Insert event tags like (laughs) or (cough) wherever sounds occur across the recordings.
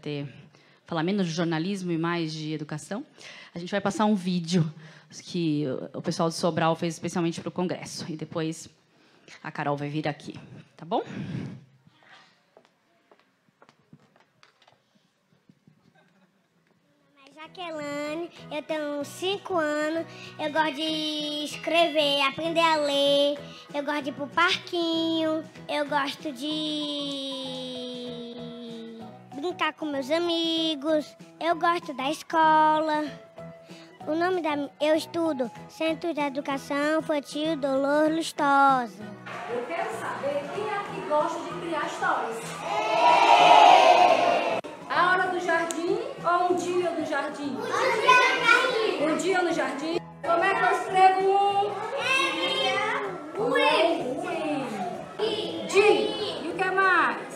ter falar menos de jornalismo e mais de educação, a gente vai passar um vídeo que o pessoal do Sobral fez especialmente para o Congresso. E depois a Carol vai vir aqui, tá bom? É Jaqueline, eu tenho 5 anos, eu gosto de escrever, aprender a ler, eu gosto de ir pro parquinho, eu gosto de brincar com meus amigos, eu gosto da escola. O nome da eu estudo Centro de Educação Infantil Dolor Lustosa. Eu quero saber quem é que gosta de criar histórias. A hora do jardim ou um dia do jardim? Um dia no jardim. Um dia no jardim. Como é que eu escrevo um? É. Um. Um. E o que mais?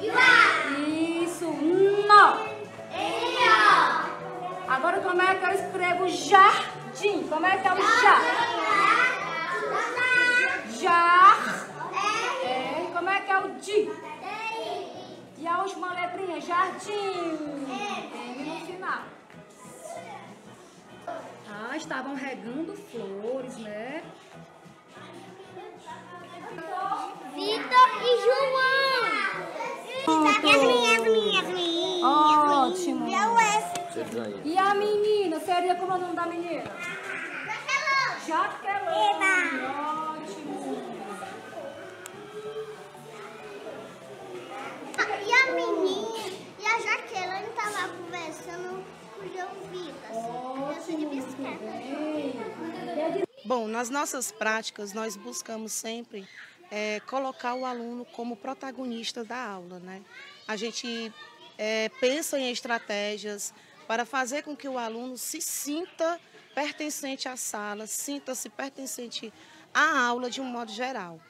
E o faço um nó. Agora como é que eu escrevo jardim? Como é que é o já? Já. É. Como é que é o di? E a última letrinha, jardim. M no final. Ah, estavam regando flores, né? Vitor e João. Ótimo. E a menina? Seria como é o nome da menina? Jaquelone. Jaquelone. É Ótimo. E a menina e a Jaquelone estavam tá conversando com o João Vidas. Eu tá de bicicleta. Bom, nas nossas práticas, nós buscamos sempre é, colocar o aluno como protagonista da aula. Né? A gente é, pensa em estratégias para fazer com que o aluno se sinta pertencente à sala, sinta-se pertencente à aula de um modo geral.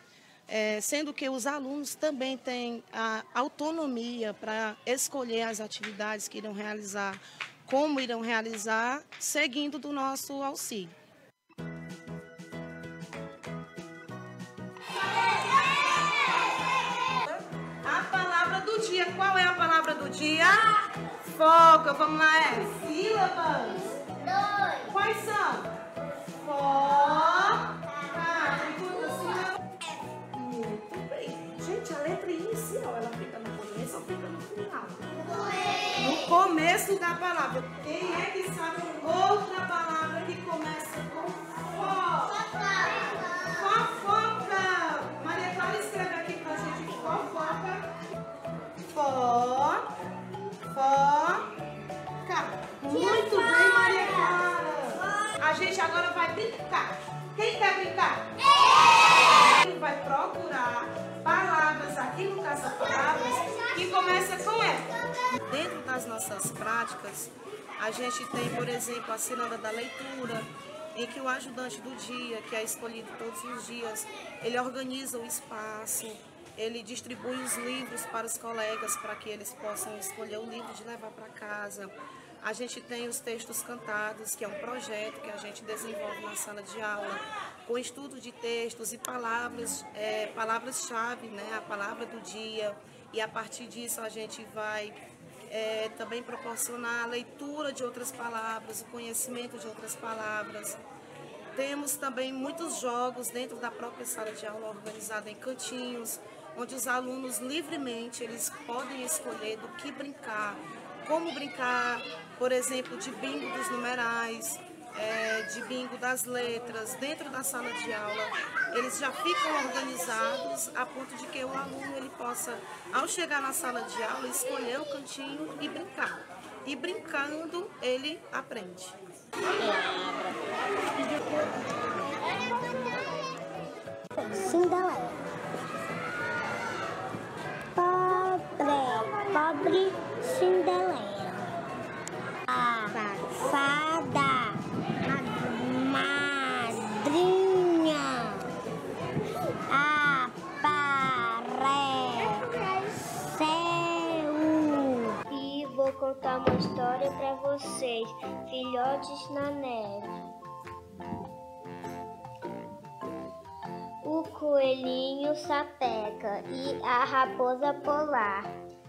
É, sendo que os alunos também têm a autonomia para escolher as atividades que irão realizar, como irão realizar, seguindo do nosso auxílio. qual é a palavra do dia? Foca, vamos lá, é sílabas. Dois. Quais são? Foca. Muito bem. Gente, a letra inicial, ela fica no começo ou fica no final? No começo da palavra. Quem é que sabe outra palavra que começa com foca? Muito bem, Maria Clara. A gente agora vai brincar. Quem quer brincar? É! Eu! Vai procurar palavras aqui no Caça-Palavras que começa com ela. Dentro das nossas práticas, a gente tem, por exemplo, a ciranda da leitura, em que o ajudante do dia, que é escolhido todos os dias, ele organiza o espaço, ele distribui os livros para os colegas para que eles possam escolher o livro de levar para casa. A gente tem os textos cantados, que é um projeto que a gente desenvolve na sala de aula, com estudo de textos e palavras, é, palavras-chave, né? a palavra do dia. E a partir disso a gente vai é, também proporcionar a leitura de outras palavras, o conhecimento de outras palavras. Temos também muitos jogos dentro da própria sala de aula organizada em cantinhos, onde os alunos livremente eles podem escolher do que brincar, como brincar, por exemplo, de bingo dos numerais, é, de bingo das letras, dentro da sala de aula, eles já ficam organizados a ponto de que o aluno ele possa, ao chegar na sala de aula, escolher o cantinho e brincar. E brincando, ele aprende. Cinderela. Pá. Pobre, pobre Cinderela. A fada, madrinha, apareceu. E vou contar uma história para vocês, filhotes na neve. o sapeca e a raposa polar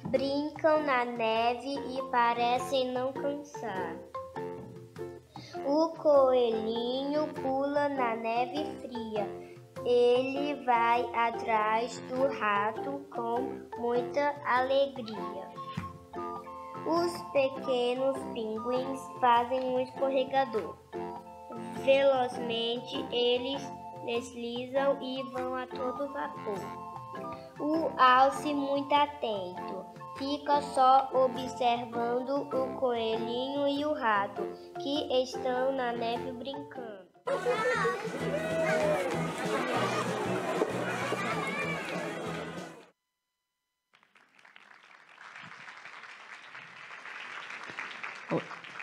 brincam na neve e parecem não cansar. O coelhinho pula na neve fria. Ele vai atrás do rato com muita alegria. Os pequenos pinguins fazem um escorregador. Velozmente eles deslizam e vão a todo vapor. O alce muito atento fica só observando o coelhinho e o rato que estão na neve brincando.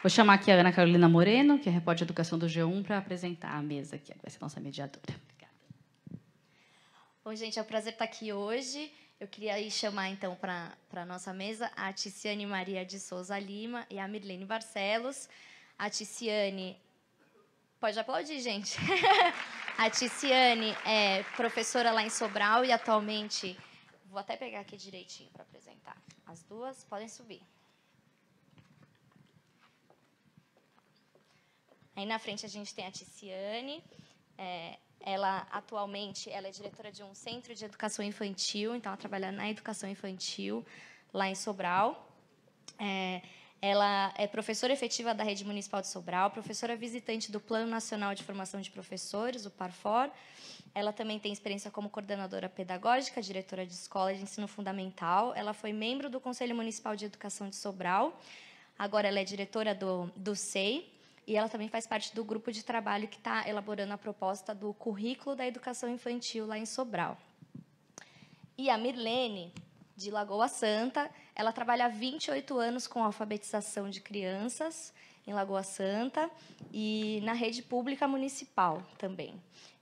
Vou chamar aqui a Ana Carolina Moreno, que é repórter de educação do G1, para apresentar a mesa aqui. Vai ser nossa mediadora. Obrigada. Bom, gente, é um prazer estar aqui hoje. Eu queria aí chamar, então, para a nossa mesa a Ticiane Maria de Souza Lima e a Mirlene Barcelos. A Ticiane... Pode aplaudir, gente. (laughs) a Ticiane é professora lá em Sobral e atualmente... Vou até pegar aqui direitinho para apresentar. As duas podem subir. Aí na frente a gente tem a Ticiane, é, ela atualmente ela é diretora de um centro de educação infantil, então ela trabalha na educação infantil lá em Sobral. É, ela é professora efetiva da Rede Municipal de Sobral, professora visitante do Plano Nacional de Formação de Professores, o PARFOR. Ela também tem experiência como coordenadora pedagógica, diretora de escola de ensino fundamental. Ela foi membro do Conselho Municipal de Educação de Sobral. Agora ela é diretora do, do SEI, e ela também faz parte do grupo de trabalho que está elaborando a proposta do currículo da educação infantil lá em Sobral. E a Mirlene, de Lagoa Santa, ela trabalha há 28 anos com alfabetização de crianças em Lagoa Santa e na rede pública municipal também.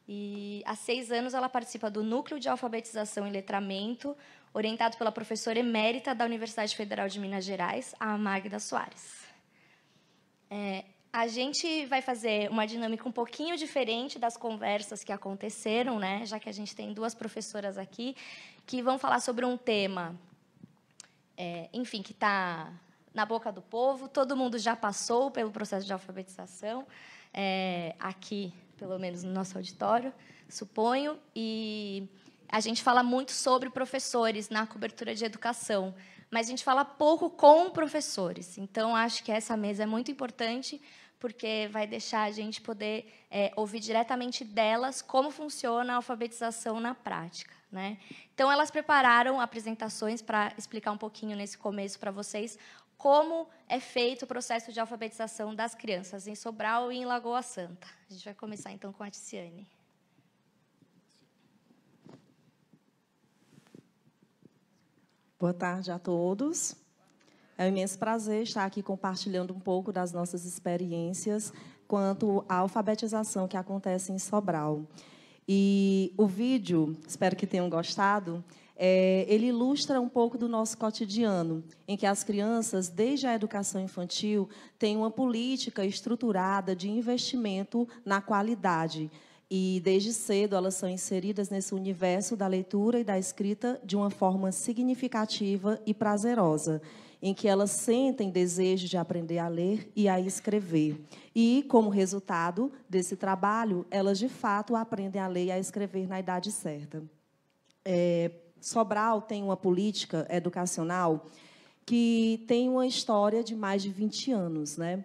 E há seis anos ela participa do Núcleo de Alfabetização e Letramento, orientado pela professora emérita da Universidade Federal de Minas Gerais, a Magda Soares. É, a gente vai fazer uma dinâmica um pouquinho diferente das conversas que aconteceram, né? Já que a gente tem duas professoras aqui que vão falar sobre um tema, é, enfim, que está na boca do povo. Todo mundo já passou pelo processo de alfabetização é, aqui, pelo menos no nosso auditório, suponho. E a gente fala muito sobre professores na cobertura de educação, mas a gente fala pouco com professores. Então, acho que essa mesa é muito importante porque vai deixar a gente poder é, ouvir diretamente delas como funciona a alfabetização na prática. Né? Então, elas prepararam apresentações para explicar um pouquinho nesse começo para vocês como é feito o processo de alfabetização das crianças em Sobral e em Lagoa Santa. A gente vai começar então com a Ticiane. Boa tarde a todos. É um imenso prazer estar aqui compartilhando um pouco das nossas experiências quanto à alfabetização que acontece em Sobral. E o vídeo, espero que tenham gostado, é, ele ilustra um pouco do nosso cotidiano, em que as crianças, desde a educação infantil, têm uma política estruturada de investimento na qualidade. E desde cedo elas são inseridas nesse universo da leitura e da escrita de uma forma significativa e prazerosa em que elas sentem desejo de aprender a ler e a escrever. E, como resultado desse trabalho, elas de fato aprendem a ler e a escrever na idade certa. É, Sobral tem uma política educacional que tem uma história de mais de 20 anos, né?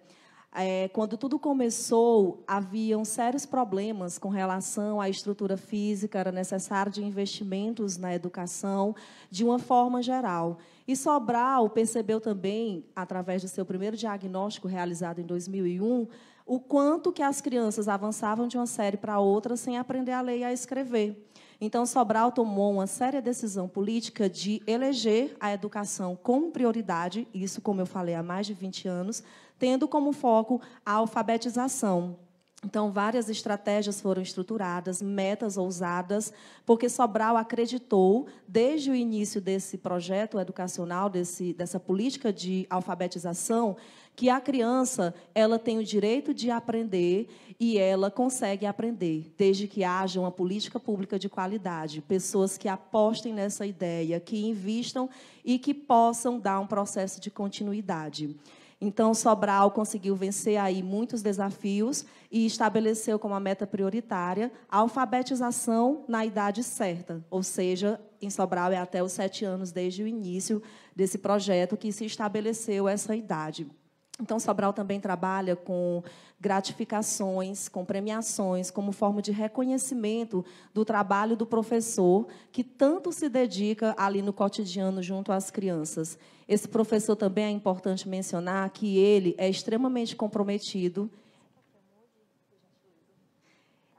É, quando tudo começou, haviam sérios problemas com relação à estrutura física, era necessário de investimentos na educação, de uma forma geral. E Sobral percebeu também, através do seu primeiro diagnóstico realizado em 2001, o quanto que as crianças avançavam de uma série para outra sem aprender a ler e a escrever. Então, Sobral tomou uma séria decisão política de eleger a educação como prioridade, isso, como eu falei, há mais de 20 anos, tendo como foco a alfabetização. Então, várias estratégias foram estruturadas, metas ousadas, porque Sobral acreditou, desde o início desse projeto educacional, desse, dessa política de alfabetização, que a criança ela tem o direito de aprender e ela consegue aprender, desde que haja uma política pública de qualidade, pessoas que apostem nessa ideia, que invistam e que possam dar um processo de continuidade. Então, Sobral conseguiu vencer aí muitos desafios e estabeleceu como meta prioritária a alfabetização na idade certa, ou seja, em Sobral é até os sete anos desde o início desse projeto que se estabeleceu essa idade. Então, Sobral também trabalha com gratificações, com premiações, como forma de reconhecimento do trabalho do professor que tanto se dedica ali no cotidiano junto às crianças. Esse professor também é importante mencionar que ele é extremamente comprometido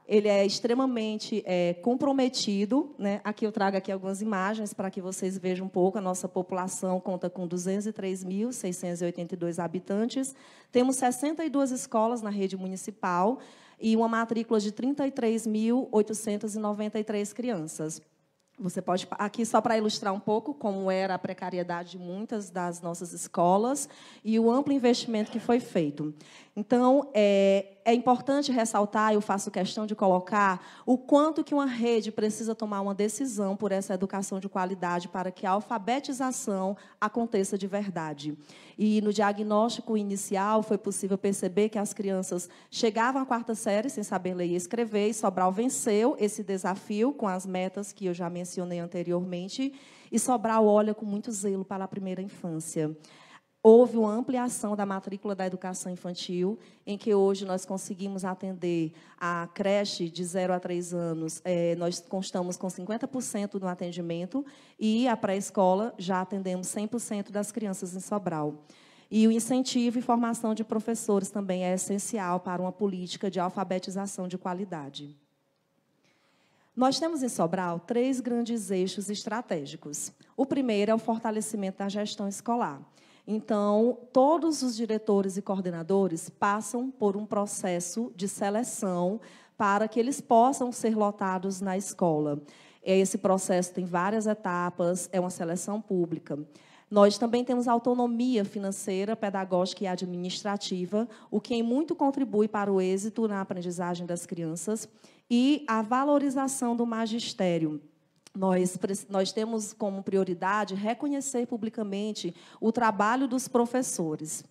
ele é extremamente é, comprometido. Né? Aqui eu trago aqui algumas imagens para que vocês vejam um pouco. A nossa população conta com 203.682 habitantes. Temos 62 escolas na rede municipal e uma matrícula de 33.893 crianças. Você pode aqui só para ilustrar um pouco como era a precariedade de muitas das nossas escolas e o amplo investimento que foi feito. Então, é, é importante ressaltar, eu faço questão de colocar, o quanto que uma rede precisa tomar uma decisão por essa educação de qualidade para que a alfabetização aconteça de verdade. E no diagnóstico inicial foi possível perceber que as crianças chegavam à quarta série sem saber ler e escrever, e Sobral venceu esse desafio com as metas que eu já mencionei anteriormente, e Sobral olha com muito zelo para a primeira infância houve uma ampliação da matrícula da educação infantil, em que hoje nós conseguimos atender a creche de 0 a 3 anos, é, nós constamos com 50% do atendimento, e a pré-escola já atendemos 100% das crianças em Sobral. E o incentivo e formação de professores também é essencial para uma política de alfabetização de qualidade. Nós temos em Sobral três grandes eixos estratégicos. O primeiro é o fortalecimento da gestão escolar. Então, todos os diretores e coordenadores passam por um processo de seleção para que eles possam ser lotados na escola. É, esse processo tem várias etapas, é uma seleção pública. Nós também temos autonomia financeira, pedagógica e administrativa, o que em muito contribui para o êxito na aprendizagem das crianças e a valorização do magistério nós, nós temos como prioridade reconhecer publicamente o trabalho dos professores.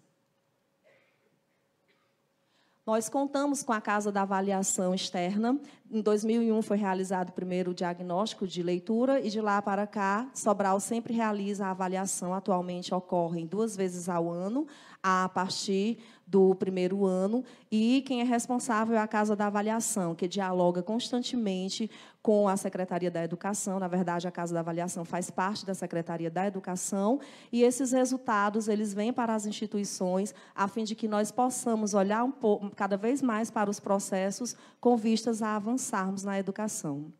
Nós contamos com a Casa da Avaliação Externa. Em 2001 foi realizado o primeiro diagnóstico de leitura e de lá para cá, Sobral sempre realiza a avaliação. Atualmente ocorre duas vezes ao ano, a partir do primeiro ano. E quem é responsável é a Casa da Avaliação, que dialoga constantemente com a Secretaria da Educação. Na verdade, a Casa da Avaliação faz parte da Secretaria da Educação e esses resultados eles vêm para as instituições a fim de que nós possamos olhar um pouco, cada vez mais para os processos com vistas a avançarmos na educação.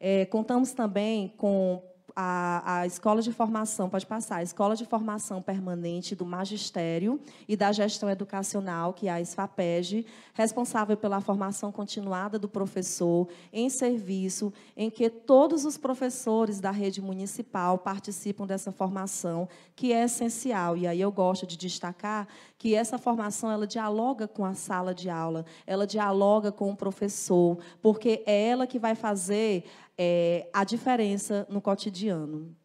É, contamos também com a, a escola de formação, pode passar, a escola de formação permanente do magistério e da gestão educacional, que é a SFAPEG, responsável pela formação continuada do professor em serviço, em que todos os professores da rede municipal participam dessa formação, que é essencial. E aí eu gosto de destacar que essa formação ela dialoga com a sala de aula, ela dialoga com o professor, porque é ela que vai fazer é, a diferença no cotidiano.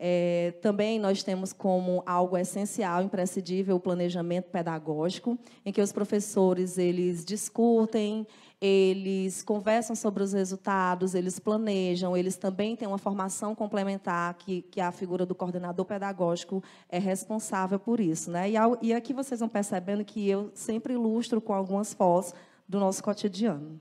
É, também nós temos como algo essencial, imprescindível, o planejamento pedagógico, em que os professores eles discutem, eles conversam sobre os resultados, eles planejam, eles também têm uma formação complementar, que, que a figura do coordenador pedagógico é responsável por isso. Né? E, ao, e aqui vocês vão percebendo que eu sempre ilustro com algumas fotos do nosso cotidiano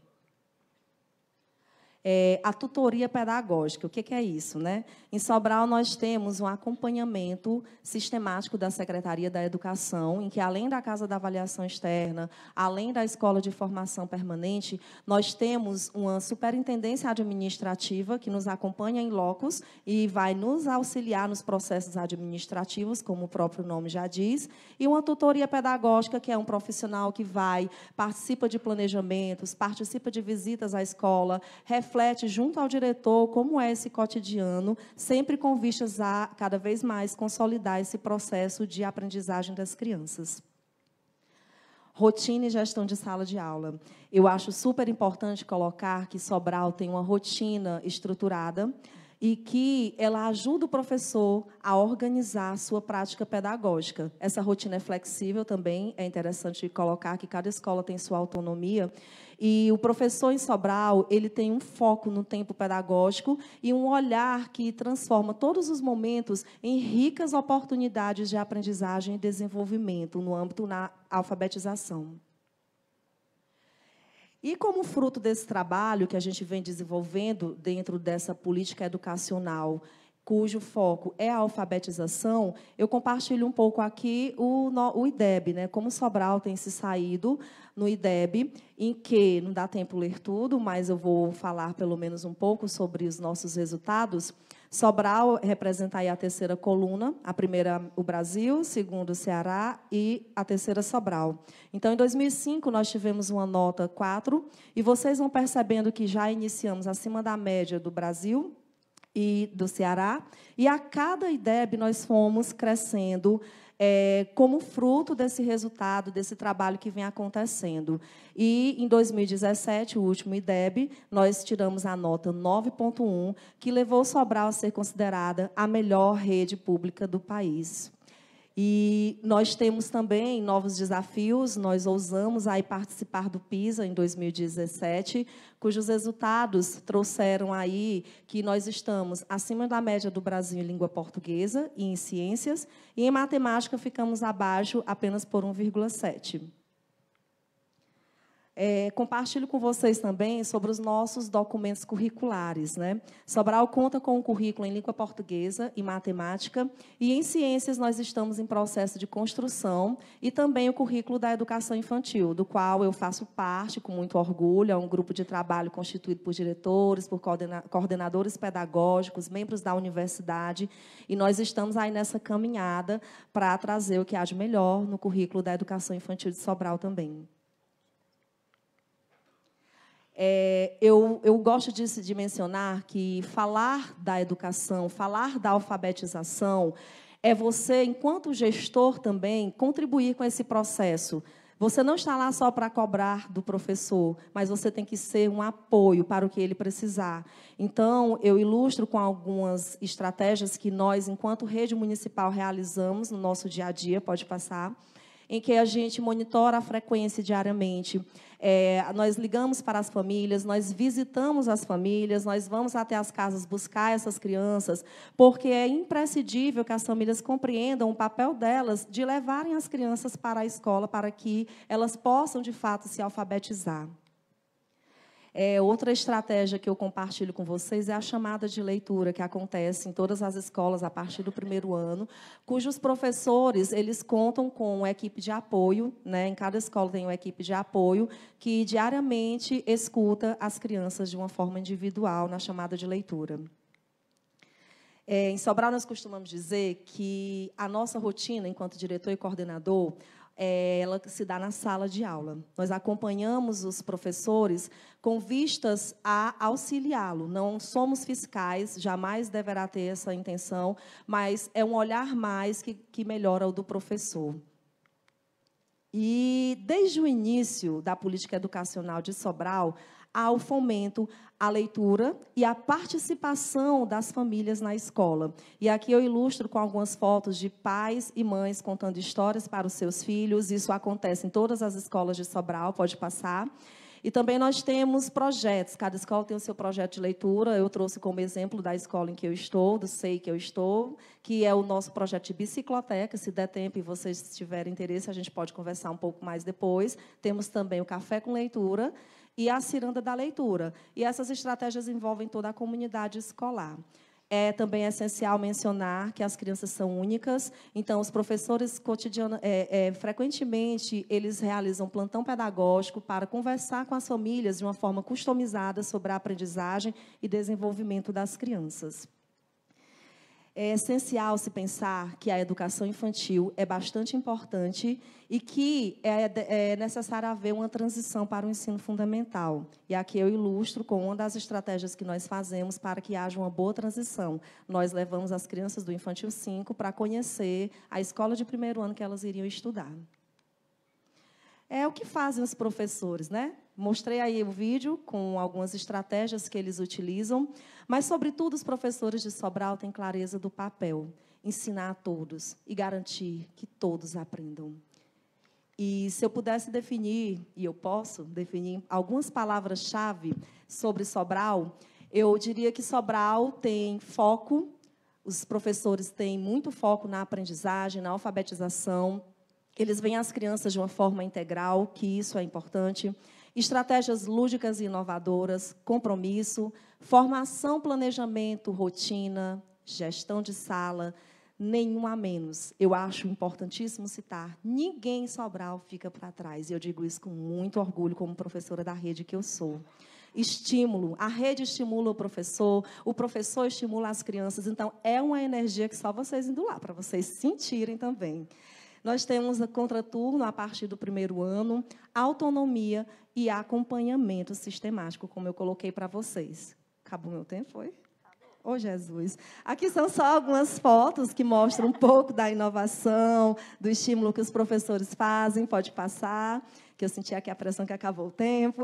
é, a tutoria pedagógica. O que, que, é isso? Né? Em Sobral, nós temos um acompanhamento sistemático da Secretaria da Educação, em que, além da Casa da Avaliação Externa, além da Escola de Formação Permanente, nós temos uma superintendência administrativa que nos acompanha em locos e vai nos auxiliar nos processos administrativos, como o próprio nome já diz, e uma tutoria pedagógica, que é um profissional que vai, participa de planejamentos, participa de visitas à escola, reflete reflete junto ao diretor como é esse cotidiano, sempre com vistas a cada vez mais consolidar esse processo de aprendizagem das crianças. Rotina e gestão de sala de aula. Eu acho super importante colocar que Sobral tem uma rotina estruturada e que ela ajuda o professor a organizar a sua prática pedagógica. Essa rotina é flexível também, é interessante colocar que cada escola tem sua autonomia e o professor em Sobral, ele tem um foco no tempo pedagógico e um olhar que transforma todos os momentos em ricas oportunidades de aprendizagem e desenvolvimento no âmbito na alfabetização. E como fruto desse trabalho que a gente vem desenvolvendo dentro dessa política educacional, cujo foco é a alfabetização, eu compartilho um pouco aqui o, o IDEB, né? como Sobral tem se saído no IDEB, em que não dá tempo ler tudo, mas eu vou falar pelo menos um pouco sobre os nossos resultados. Sobral representa aí a terceira coluna, a primeira o Brasil, segundo o Ceará e a terceira Sobral. Então, em 2005 nós tivemos uma nota 4 e vocês vão percebendo que já iniciamos acima da média do Brasil, e do Ceará. E a cada IDEB nós fomos crescendo é, como fruto desse resultado, desse trabalho que vem acontecendo. E em 2017, o último IDEB, nós tiramos a nota 9.1, que levou Sobral a ser considerada a melhor rede pública do país. E nós temos também novos desafios. Nós ousamos aí participar do PISA em 2017, cujos resultados trouxeram aí que nós estamos acima da média do Brasil em língua portuguesa e em ciências, e em matemática ficamos abaixo apenas por 1,7. É, compartilho com vocês também sobre os nossos documentos curriculares. Né? Sobral conta com um currículo em língua portuguesa e matemática, e em ciências nós estamos em processo de construção, e também o currículo da educação infantil, do qual eu faço parte com muito orgulho. É um grupo de trabalho constituído por diretores, por coordena coordenadores pedagógicos, membros da universidade, e nós estamos aí nessa caminhada para trazer o que há de melhor no currículo da educação infantil de Sobral também. É, eu, eu gosto de, de mencionar que falar da educação, falar da alfabetização, é você, enquanto gestor também, contribuir com esse processo. Você não está lá só para cobrar do professor, mas você tem que ser um apoio para o que ele precisar. Então, eu ilustro com algumas estratégias que nós, enquanto rede municipal, realizamos no nosso dia a dia. Pode passar em que a gente monitora a frequência diariamente. É, nós ligamos para as famílias, nós visitamos as famílias, nós vamos até as casas buscar essas crianças, porque é imprescindível que as famílias compreendam o papel delas de levarem as crianças para a escola para que elas possam, de fato, se alfabetizar. É, outra estratégia que eu compartilho com vocês é a chamada de leitura que acontece em todas as escolas a partir do primeiro ano, cujos professores eles contam com uma equipe de apoio, né? Em cada escola tem uma equipe de apoio que diariamente escuta as crianças de uma forma individual na chamada de leitura. É, em Sobral, nós costumamos dizer que a nossa rotina, enquanto diretor e coordenador, é, ela se dá na sala de aula. Nós acompanhamos os professores com vistas a auxiliá-lo. Não somos fiscais, jamais deverá ter essa intenção, mas é um olhar mais que, que melhora o do professor. E desde o início da política educacional de Sobral, há o fomento a leitura e a participação das famílias na escola. E aqui eu ilustro com algumas fotos de pais e mães contando histórias para os seus filhos. Isso acontece em todas as escolas de Sobral, pode passar. E também nós temos projetos, cada escola tem o seu projeto de leitura. Eu trouxe como exemplo da escola em que eu estou, do SEI que eu estou, que é o nosso projeto de bicicloteca. Se der tempo e vocês tiverem interesse, a gente pode conversar um pouco mais depois. Temos também o Café com Leitura, e a ciranda da leitura. E essas estratégias envolvem toda a comunidade escolar. É também essencial mencionar que as crianças são únicas, então os professores cotidiano, é, é, frequentemente eles realizam plantão pedagógico para conversar com as famílias de uma forma customizada sobre a aprendizagem e desenvolvimento das crianças é essencial se pensar que a educação infantil é bastante importante e que é, é necessário haver uma transição para o ensino fundamental. E aqui eu ilustro com uma das estratégias que nós fazemos para que haja uma boa transição. Nós levamos as crianças do infantil 5 para conhecer a escola de primeiro ano que elas iriam estudar é o que fazem os professores, né? Mostrei aí o vídeo com algumas estratégias que eles utilizam, mas, sobretudo, os professores de Sobral têm clareza do papel, ensinar a todos e garantir que todos aprendam. E se eu pudesse definir, e eu posso definir, algumas palavras-chave sobre Sobral, eu diria que Sobral tem foco, os professores têm muito foco na aprendizagem, na alfabetização, eles veem as crianças de uma forma integral, que isso é importante. Estratégias lúdicas e inovadoras, compromisso, formação, planejamento, rotina, gestão de sala, nenhum a menos. Eu acho importantíssimo citar: ninguém em Sobral fica para trás. E eu digo isso com muito orgulho, como professora da rede que eu sou. Estímulo, a rede estimula o professor, o professor estimula as crianças. Então, é uma energia que só vocês indo lá, para vocês sentirem também. Nós temos a contraturno a partir do primeiro ano, autonomia e acompanhamento sistemático, como eu coloquei para vocês. Acabou meu tempo, foi? Ô oh, Jesus. Aqui são só algumas fotos que mostram um pouco da inovação, do estímulo que os professores fazem. Pode passar, que eu senti aqui a pressão que acabou o tempo.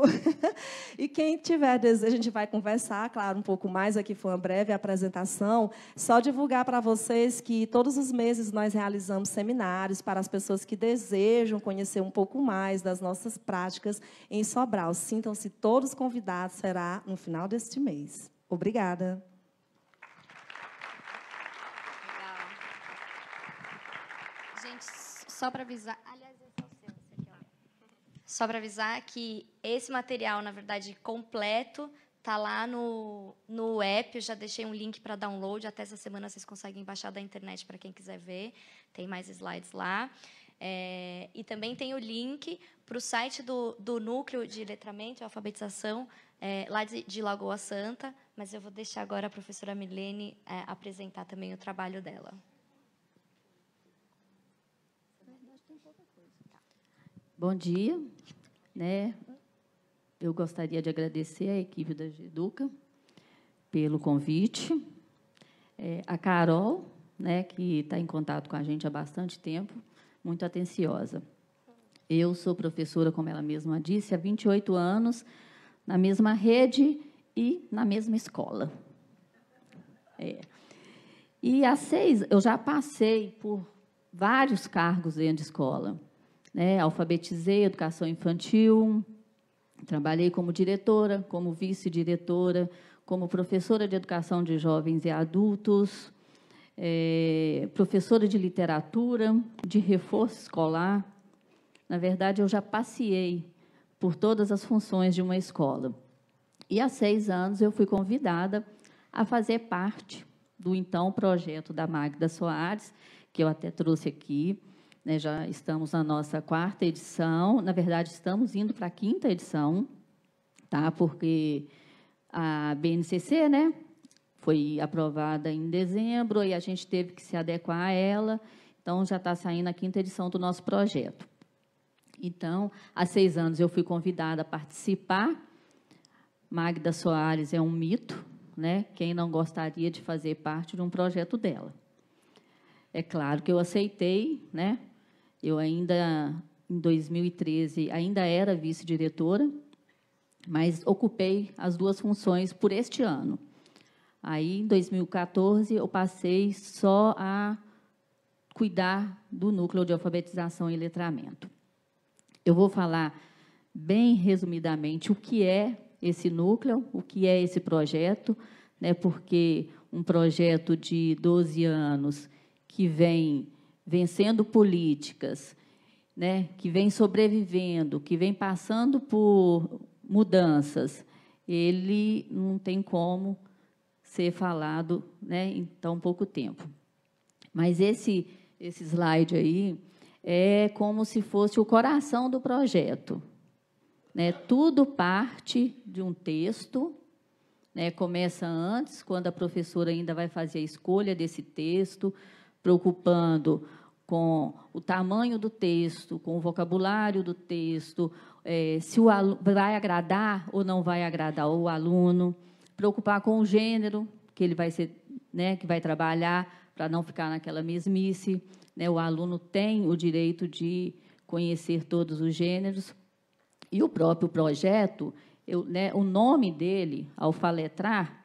(laughs) e quem tiver desejo, a gente vai conversar, claro, um pouco mais. Aqui foi uma breve apresentação. Só divulgar para vocês que todos os meses nós realizamos seminários para as pessoas que desejam conhecer um pouco mais das nossas práticas em Sobral. Sintam-se todos convidados, será no final deste mês. Obrigada. só para avisar. Aliás, esse é o seu, esse aqui, ó. Só para avisar que esse material, na verdade, completo, tá lá no, no app. Eu já deixei um link para download. Até essa semana vocês conseguem baixar da internet para quem quiser ver. Tem mais slides lá. É, e também tem o link para o site do, do Núcleo de Letramento e Alfabetização, é, lá de, de, Lagoa Santa, mas eu vou deixar agora a professora Milene é, apresentar também o trabalho dela. Bom dia. Né? Eu gostaria de agradecer à equipe da Geduca pelo convite, é, a Carol, né, que está em contato com a gente há bastante tempo, muito atenciosa. Eu sou professora, como ela mesma disse, há 28 anos, na mesma rede e na mesma escola. É. E há seis, eu já passei por vários cargos dentro de escola né, alfabetizei educação infantil, trabalhei como diretora, como vice-diretora, como professora de educação de jovens e adultos, é, professora de literatura, de reforço escolar. Na verdade, eu já passei por todas as funções de uma escola. E há seis anos eu fui convidada a fazer parte do então projeto da Magda Soares, que eu até trouxe aqui, né, já estamos na nossa quarta edição, na verdade, estamos indo para a quinta edição, tá? porque a BNCC né, foi aprovada em dezembro e a gente teve que se adequar a ela, então já está saindo a quinta edição do nosso projeto. Então, há seis anos eu fui convidada a participar. Magda Soares é um mito, né? Quem não gostaria de fazer parte de um projeto dela? É claro que eu aceitei, né? Eu ainda, em 2013, ainda era vice-diretora, mas ocupei as duas funções por este ano. Aí, em 2014, eu passei só a cuidar do núcleo de alfabetização e letramento. Eu vou falar bem resumidamente o que é esse núcleo, o que é esse projeto, né, porque um projeto de 12 anos que vem vencendo políticas, né, que vem sobrevivendo, que vem passando por mudanças, ele não tem como ser falado né, em tão pouco tempo. Mas esse, esse slide aí é como se fosse o coração do projeto. Né? Tudo parte de um texto, né? começa antes, quando a professora ainda vai fazer a escolha desse texto, preocupando com o tamanho do texto, com o vocabulário do texto, é, se o vai agradar ou não vai agradar o aluno, preocupar com o gênero que ele vai ser, né, que vai trabalhar para não ficar naquela mesmice. Né, o aluno tem o direito de conhecer todos os gêneros e o próprio projeto, eu, né, o nome dele, alfaletrar,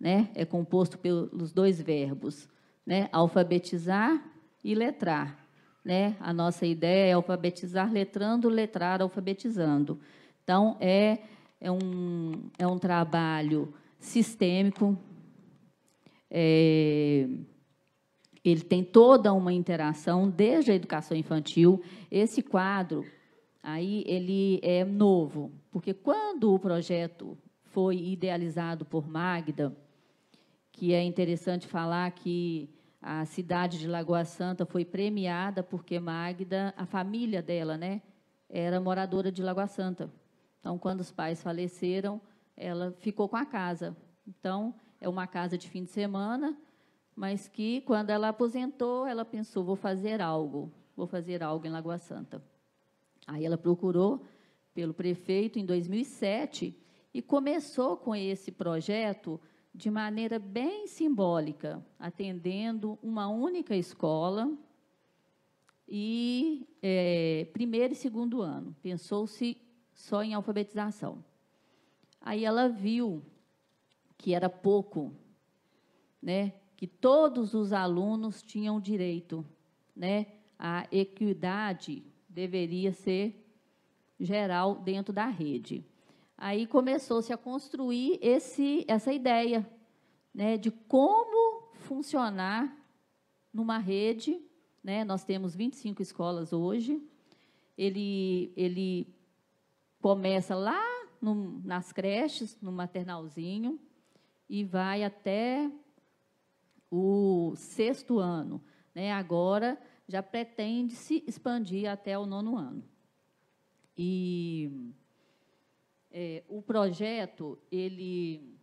né, é composto pelos dois verbos né? Alfabetizar e letrar, né? A nossa ideia é alfabetizar letrando, letrar alfabetizando. Então é é um é um trabalho sistêmico. É, ele tem toda uma interação desde a educação infantil. Esse quadro aí ele é novo, porque quando o projeto foi idealizado por Magda, que é interessante falar que a cidade de Lagoa Santa foi premiada porque Magda, a família dela, né, era moradora de Lagoa Santa. Então, quando os pais faleceram, ela ficou com a casa. Então, é uma casa de fim de semana, mas que quando ela aposentou, ela pensou: vou fazer algo, vou fazer algo em Lagoa Santa. Aí ela procurou pelo prefeito em 2007 e começou com esse projeto de maneira bem simbólica, atendendo uma única escola e é, primeiro e segundo ano. Pensou-se só em alfabetização. Aí ela viu que era pouco, né? Que todos os alunos tinham direito, né? A equidade deveria ser geral dentro da rede. Aí começou-se a construir esse, essa ideia né, de como funcionar numa rede. Né, nós temos 25 escolas hoje. Ele, ele começa lá no, nas creches, no maternalzinho, e vai até o sexto ano. Né? Agora já pretende se expandir até o nono ano. E é, o projeto, ele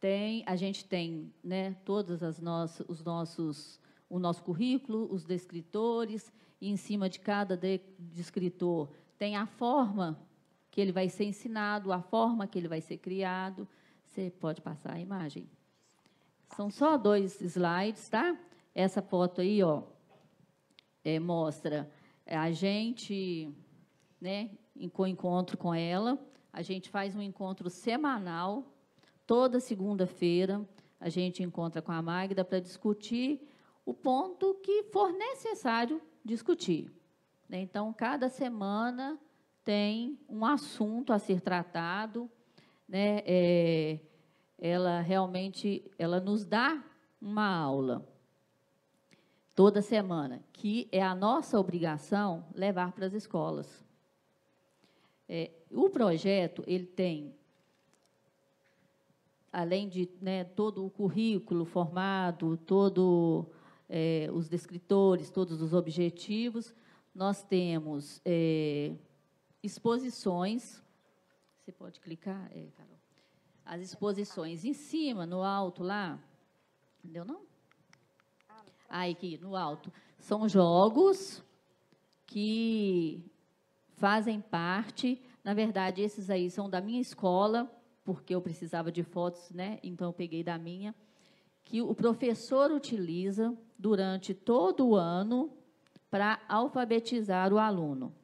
tem, a gente tem, né, todas as nossas, os nossos, o nosso currículo, os descritores, e em cima de cada descritor tem a forma que ele vai ser ensinado, a forma que ele vai ser criado. Você pode passar a imagem. São só dois slides, tá? Essa foto aí, ó, é, mostra a gente, né, em encontro com ela. A gente faz um encontro semanal, toda segunda-feira. A gente encontra com a Magda para discutir o ponto que for necessário discutir. Né? Então, cada semana tem um assunto a ser tratado. Né? É, ela realmente ela nos dá uma aula toda semana, que é a nossa obrigação levar para as escolas. É, o projeto ele tem, além de né, todo o currículo formado, todo é, os descritores, todos os objetivos, nós temos é, exposições. Você pode clicar, é, Carol. As exposições em cima, no alto lá, deu não? Aí aqui no alto são jogos que fazem parte. Na verdade, esses aí são da minha escola, porque eu precisava de fotos, né? Então eu peguei da minha, que o professor utiliza durante todo o ano para alfabetizar o aluno.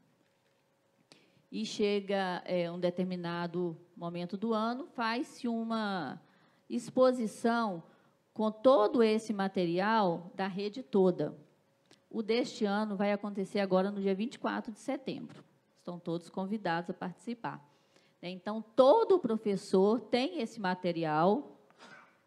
E chega é, um determinado momento do ano, faz-se uma exposição com todo esse material da rede toda. O deste ano vai acontecer agora no dia 24 de setembro estão todos convidados a participar. Né? Então, todo professor tem esse material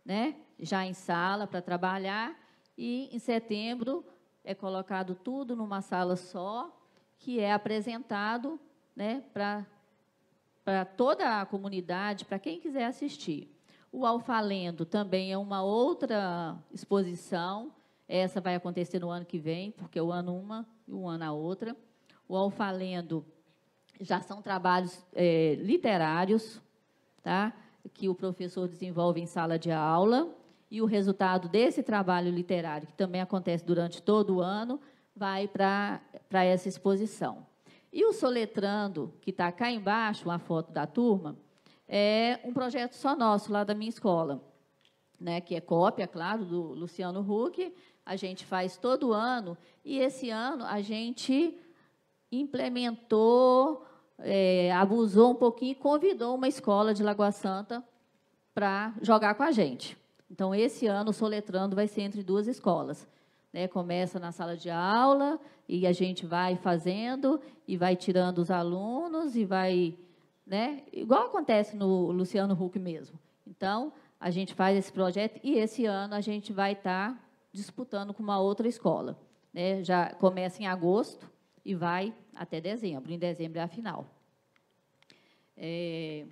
né, já em sala para trabalhar, e em setembro é colocado tudo numa sala só, que é apresentado né, para toda a comunidade, para quem quiser assistir. O Alfalendo também é uma outra exposição, essa vai acontecer no ano que vem, porque é o ano uma e o ano a outra. O Alfalendo já são trabalhos é, literários, tá? que o professor desenvolve em sala de aula, e o resultado desse trabalho literário, que também acontece durante todo o ano, vai para essa exposição. E o Soletrando, que está cá embaixo, uma foto da turma, é um projeto só nosso, lá da minha escola, né, que é cópia, claro, do Luciano Huck. A gente faz todo ano, e esse ano a gente implementou é, abusou um pouquinho e convidou uma escola de Lagoa Santa para jogar com a gente. Então, esse ano, o Soletrando vai ser entre duas escolas. Né? Começa na sala de aula e a gente vai fazendo e vai tirando os alunos e vai... Né? Igual acontece no Luciano Huck mesmo. Então, a gente faz esse projeto e esse ano a gente vai estar tá disputando com uma outra escola. Né? Já começa em agosto, e vai até dezembro. Em dezembro é a final. É,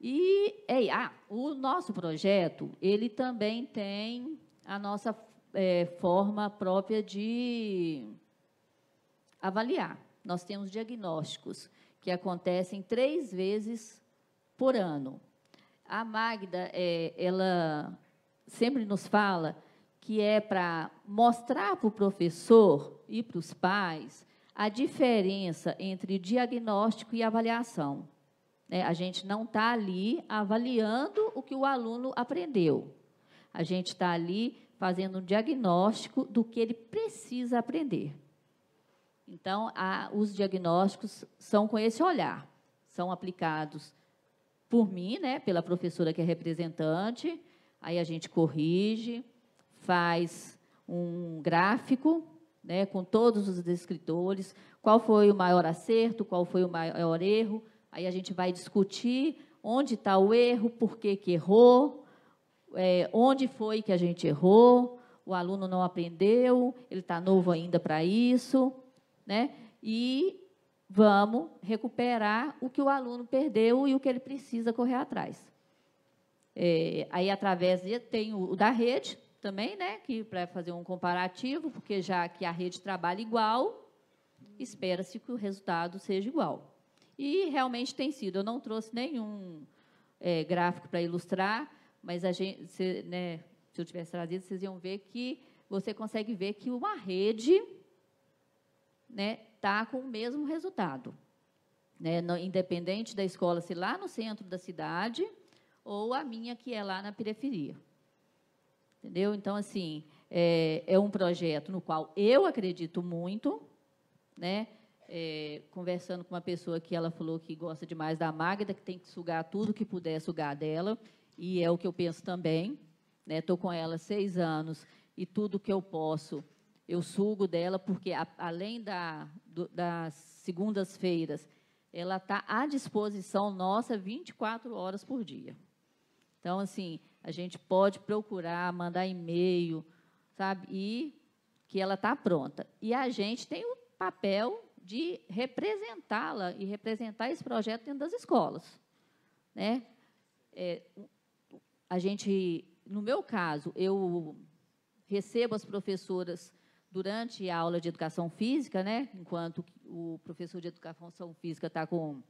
e ei, é, ah, o nosso projeto ele também tem a nossa é, forma própria de avaliar. Nós temos diagnósticos que acontecem três vezes por ano. A Magda, é, ela sempre nos fala que é para mostrar para o professor e para os pais a diferença entre diagnóstico e avaliação. Né? A gente não está ali avaliando o que o aluno aprendeu. A gente está ali fazendo um diagnóstico do que ele precisa aprender. Então, a, os diagnósticos são com esse olhar, são aplicados por mim, né, pela professora que é representante, aí a gente corrige, faz um gráfico né, com todos os escritores, qual foi o maior acerto, qual foi o maior erro. Aí a gente vai discutir onde está o erro, por que, que errou, é, onde foi que a gente errou, o aluno não aprendeu, ele está novo ainda para isso, né? E vamos recuperar o que o aluno perdeu e o que ele precisa correr atrás. É, aí, através de, tem o, o da rede, também, né? Que para fazer um comparativo, porque já que a rede trabalha igual, espera-se que o resultado seja igual. E realmente tem sido. Eu não trouxe nenhum é, gráfico para ilustrar, mas a gente, se, né, se eu tivesse trazido, vocês iam ver que você consegue ver que uma rede né, tá com o mesmo resultado. Né, no, independente da escola ser lá no centro da cidade ou a minha que é lá na periferia. Entendeu? Então, assim, é, é um projeto no qual eu acredito muito, né? É, conversando com uma pessoa que ela falou que gosta demais da Magda, que tem que sugar tudo que puder sugar dela, e é o que eu penso também. Estou né? com ela seis anos e tudo que eu posso eu sugo dela, porque a, além da, do, das segundas-feiras, ela está à disposição nossa 24 horas por dia. Então, assim, a gente pode procurar, mandar e-mail, sabe? E que ela está pronta. E a gente tem o papel de representá-la e representar esse projeto dentro das escolas. Né? É, a gente, no meu caso, eu recebo as professoras durante a aula de educação física, né? enquanto o professor de educação física está com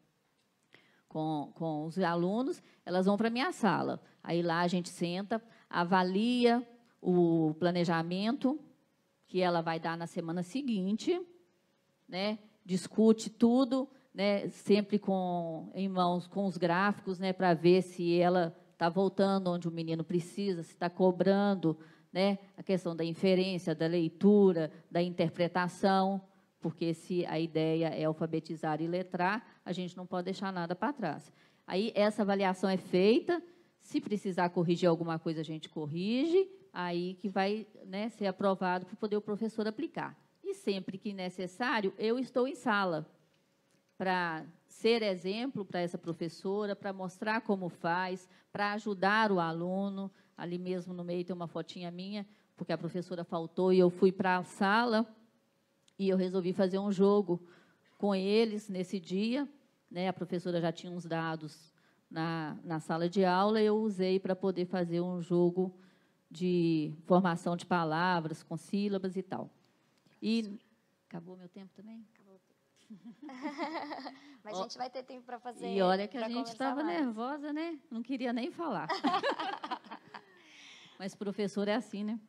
com, com os alunos, elas vão para a minha sala. Aí lá a gente senta, avalia o planejamento que ela vai dar na semana seguinte, né? discute tudo, né? sempre com, em mãos com os gráficos, né? para ver se ela está voltando onde o menino precisa, se está cobrando, né? a questão da inferência, da leitura, da interpretação, porque se a ideia é alfabetizar e letrar, a gente não pode deixar nada para trás. Aí essa avaliação é feita, se precisar corrigir alguma coisa, a gente corrige, aí que vai né, ser aprovado para poder o professor aplicar. E sempre que necessário, eu estou em sala para ser exemplo para essa professora, para mostrar como faz, para ajudar o aluno. Ali mesmo no meio tem uma fotinha minha, porque a professora faltou e eu fui para a sala e eu resolvi fazer um jogo com eles nesse dia. Né? A professora já tinha uns dados na, na sala de aula, eu usei para poder fazer um jogo de formação de palavras com sílabas e tal. E acabou meu tempo também? Acabou o tempo. (laughs) Mas a gente vai ter tempo para fazer. E olha que a gente estava nervosa, né? Não queria nem falar. (laughs) Mas professor é assim, né?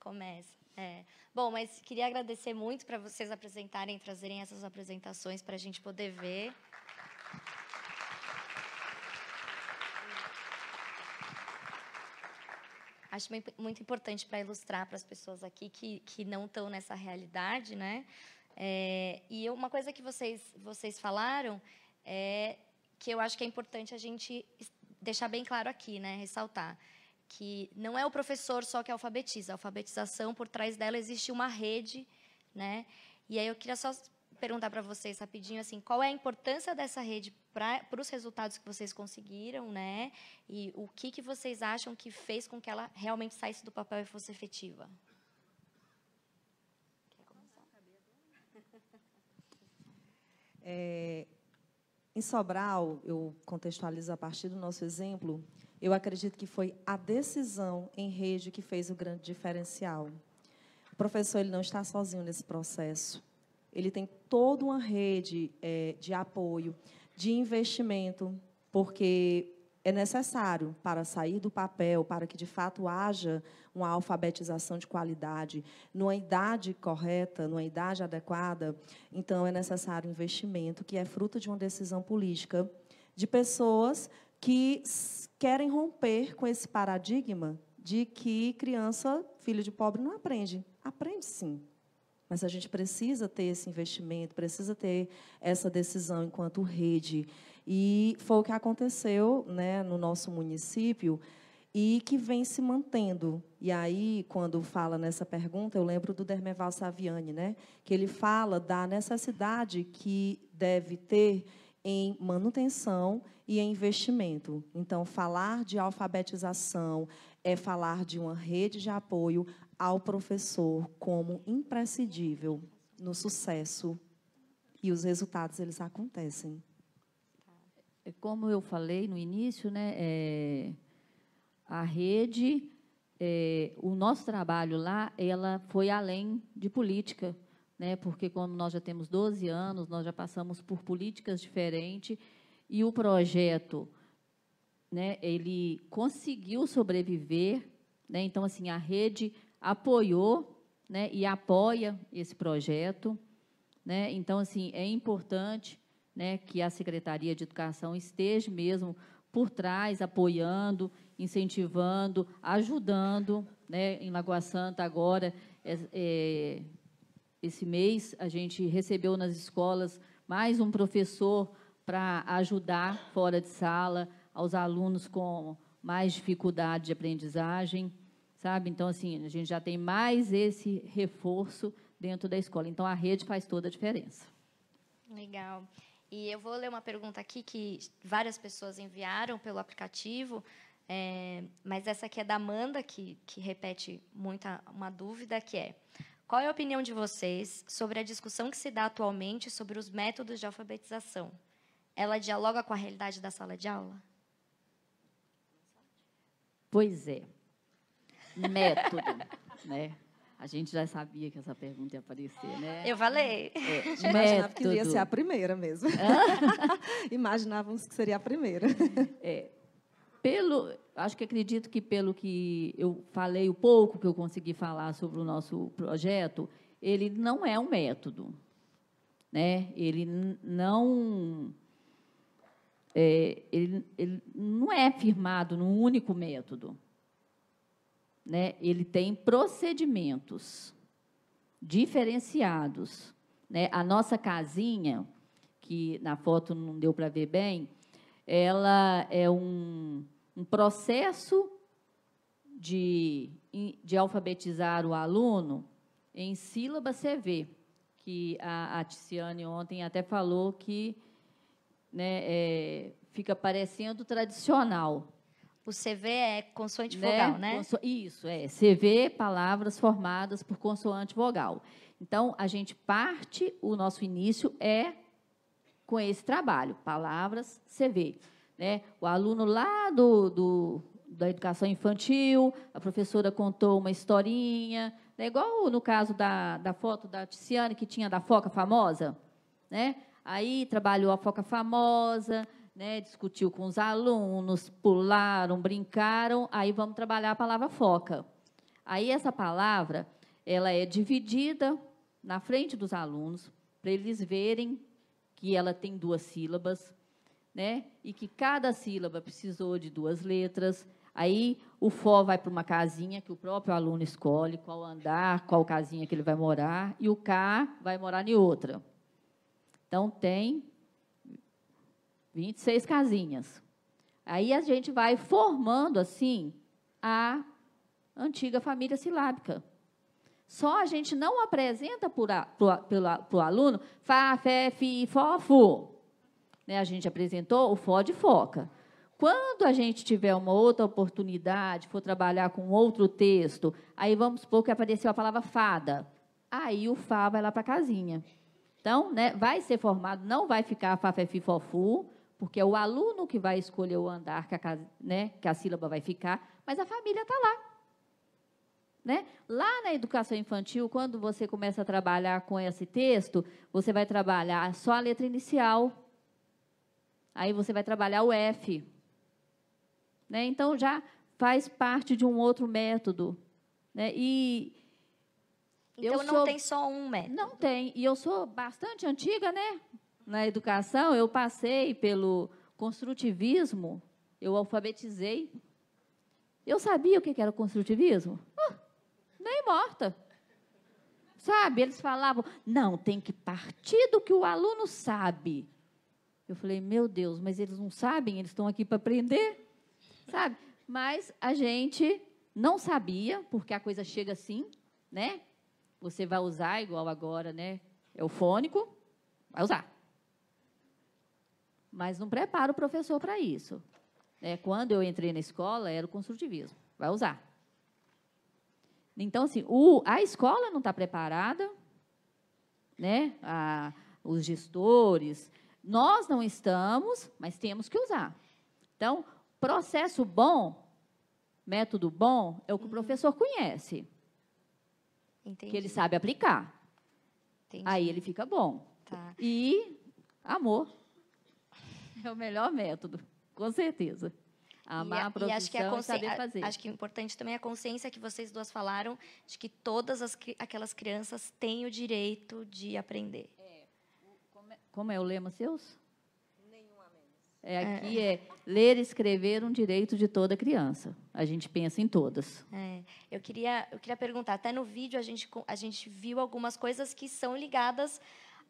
Começa. É. Bom, mas queria agradecer muito para vocês apresentarem, trazerem essas apresentações para a gente poder ver. Acho muito importante para ilustrar para as pessoas aqui que, que não estão nessa realidade, né? É, e uma coisa que vocês, vocês falaram é que eu acho que é importante a gente deixar bem claro aqui, né? Ressaltar que não é o professor só que alfabetiza, a alfabetização por trás dela existe uma rede, né? E aí eu queria só perguntar para vocês rapidinho assim, qual é a importância dessa rede para os resultados que vocês conseguiram, né? E o que que vocês acham que fez com que ela realmente saísse do papel e fosse efetiva? É, em Sobral, eu contextualizo a partir do nosso exemplo, eu acredito que foi a decisão em rede que fez o grande diferencial. O professor ele não está sozinho nesse processo. Ele tem toda uma rede é, de apoio, de investimento, porque é necessário para sair do papel, para que de fato haja uma alfabetização de qualidade, numa idade correta, numa idade adequada. Então, é necessário investimento, que é fruto de uma decisão política de pessoas que querem romper com esse paradigma de que criança, filho de pobre, não aprende. Aprende sim. Mas a gente precisa ter esse investimento, precisa ter essa decisão enquanto rede. E foi o que aconteceu né, no nosso município e que vem se mantendo. E aí, quando fala nessa pergunta, eu lembro do Dermeval Saviani, né, que ele fala da necessidade que deve ter em manutenção e em investimento. Então, falar de alfabetização é falar de uma rede de apoio ao professor como imprescindível no sucesso e os resultados eles acontecem. É, como eu falei no início, né, é, a rede, é, o nosso trabalho lá, ela foi além de política né? Porque como nós já temos 12 anos, nós já passamos por políticas diferentes e o projeto, né, ele conseguiu sobreviver, né? Então assim, a rede apoiou, né, e apoia esse projeto, né? Então assim, é importante, né, que a Secretaria de Educação esteja mesmo por trás, apoiando, incentivando, ajudando. Né? Em Lagoa Santa, agora, é, é esse mês a gente recebeu nas escolas mais um professor para ajudar fora de sala aos alunos com mais dificuldade de aprendizagem, sabe? Então, assim, a gente já tem mais esse reforço dentro da escola. Então, a rede faz toda a diferença. Legal. E eu vou ler uma pergunta aqui que várias pessoas enviaram pelo aplicativo, é, mas essa aqui é da Amanda, que, que repete muita uma dúvida, que é qual é a opinião de vocês sobre a discussão que se dá atualmente sobre os métodos de alfabetização? Ela dialoga com a realidade da sala de aula? Pois é. Método, (laughs) né? A gente já sabia que essa pergunta ia aparecer, né? Eu falei. É, (laughs) Imaginava que ia ser a primeira mesmo. (laughs) Imaginávamos que seria a primeira. É, pelo, acho que acredito que pelo que eu falei, o pouco que eu consegui falar sobre o nosso projeto, ele não é um método, né? Ele não é, ele, ele não é firmado num único método, né? Ele tem procedimentos diferenciados, né? A nossa casinha, que na foto não deu para ver bem, ela é um um processo de, de alfabetizar o aluno em sílaba CV, que a, a Tiziane ontem até falou que né, é, fica parecendo tradicional. O CV é consoante né? vogal, né? Conso... Isso, é. CV, palavras formadas por consoante vogal. Então, a gente parte, o nosso início é com esse trabalho, palavras CV. Né? O aluno lá do, do da educação infantil, a professora contou uma historinha, né? igual no caso da, da foto da Tiziane, que tinha da foca famosa. Né? Aí trabalhou a foca famosa, né? discutiu com os alunos, pularam, brincaram, aí vamos trabalhar a palavra foca. Aí essa palavra ela é dividida na frente dos alunos, para eles verem que ela tem duas sílabas, né? E que cada sílaba precisou de duas letras. Aí o fó vai para uma casinha que o próprio aluno escolhe qual andar, qual casinha que ele vai morar, e o cá vai morar em outra. Então tem 26 casinhas. Aí a gente vai formando assim a antiga família silábica. Só a gente não apresenta para o aluno Fá, Fé, fi, fó. fu né, a gente apresentou, o FOD foca. Quando a gente tiver uma outra oportunidade, for trabalhar com outro texto, aí vamos supor que apareceu a palavra fada. Aí o Fá vai lá para a casinha. Então, né, vai ser formado, não vai ficar Fafefi Fofu, porque é o aluno que vai escolher o andar que a, casa, né, que a sílaba vai ficar, mas a família está lá. Né? Lá na educação infantil, quando você começa a trabalhar com esse texto, você vai trabalhar só a letra inicial, Aí você vai trabalhar o F. Né? Então, já faz parte de um outro método. Né? E então, não sou... tem só um método. Não tem. E eu sou bastante antiga né? na educação. Eu passei pelo construtivismo, eu alfabetizei. Eu sabia o que era construtivismo? Ah, nem morta. Sabe, eles falavam, não, tem que partir do que o aluno sabe. Eu falei, meu Deus, mas eles não sabem, eles estão aqui para aprender, sabe? Mas a gente não sabia, porque a coisa chega assim, né? Você vai usar igual agora, né? É o fônico, vai usar. Mas não prepara o professor para isso. É, quando eu entrei na escola, era o construtivismo, vai usar. Então, assim, o, a escola não está preparada, né? A, os gestores, nós não estamos, mas temos que usar. Então, processo bom, método bom, é o que o uhum. professor conhece. Entendi. Que ele sabe aplicar. Entendi. Aí ele fica bom. Tá. E amor é o melhor método, com certeza. Amar e, a profissão e acho que a saber fazer. Acho que é importante também a consciência que vocês duas falaram de que todas as, aquelas crianças têm o direito de aprender. Como é o lema seus? Nenhum a menos. É, é. aqui é. é ler e escrever um direito de toda criança. A gente pensa em todas. É. Eu, queria, eu queria perguntar, até no vídeo a gente, a gente viu algumas coisas que são ligadas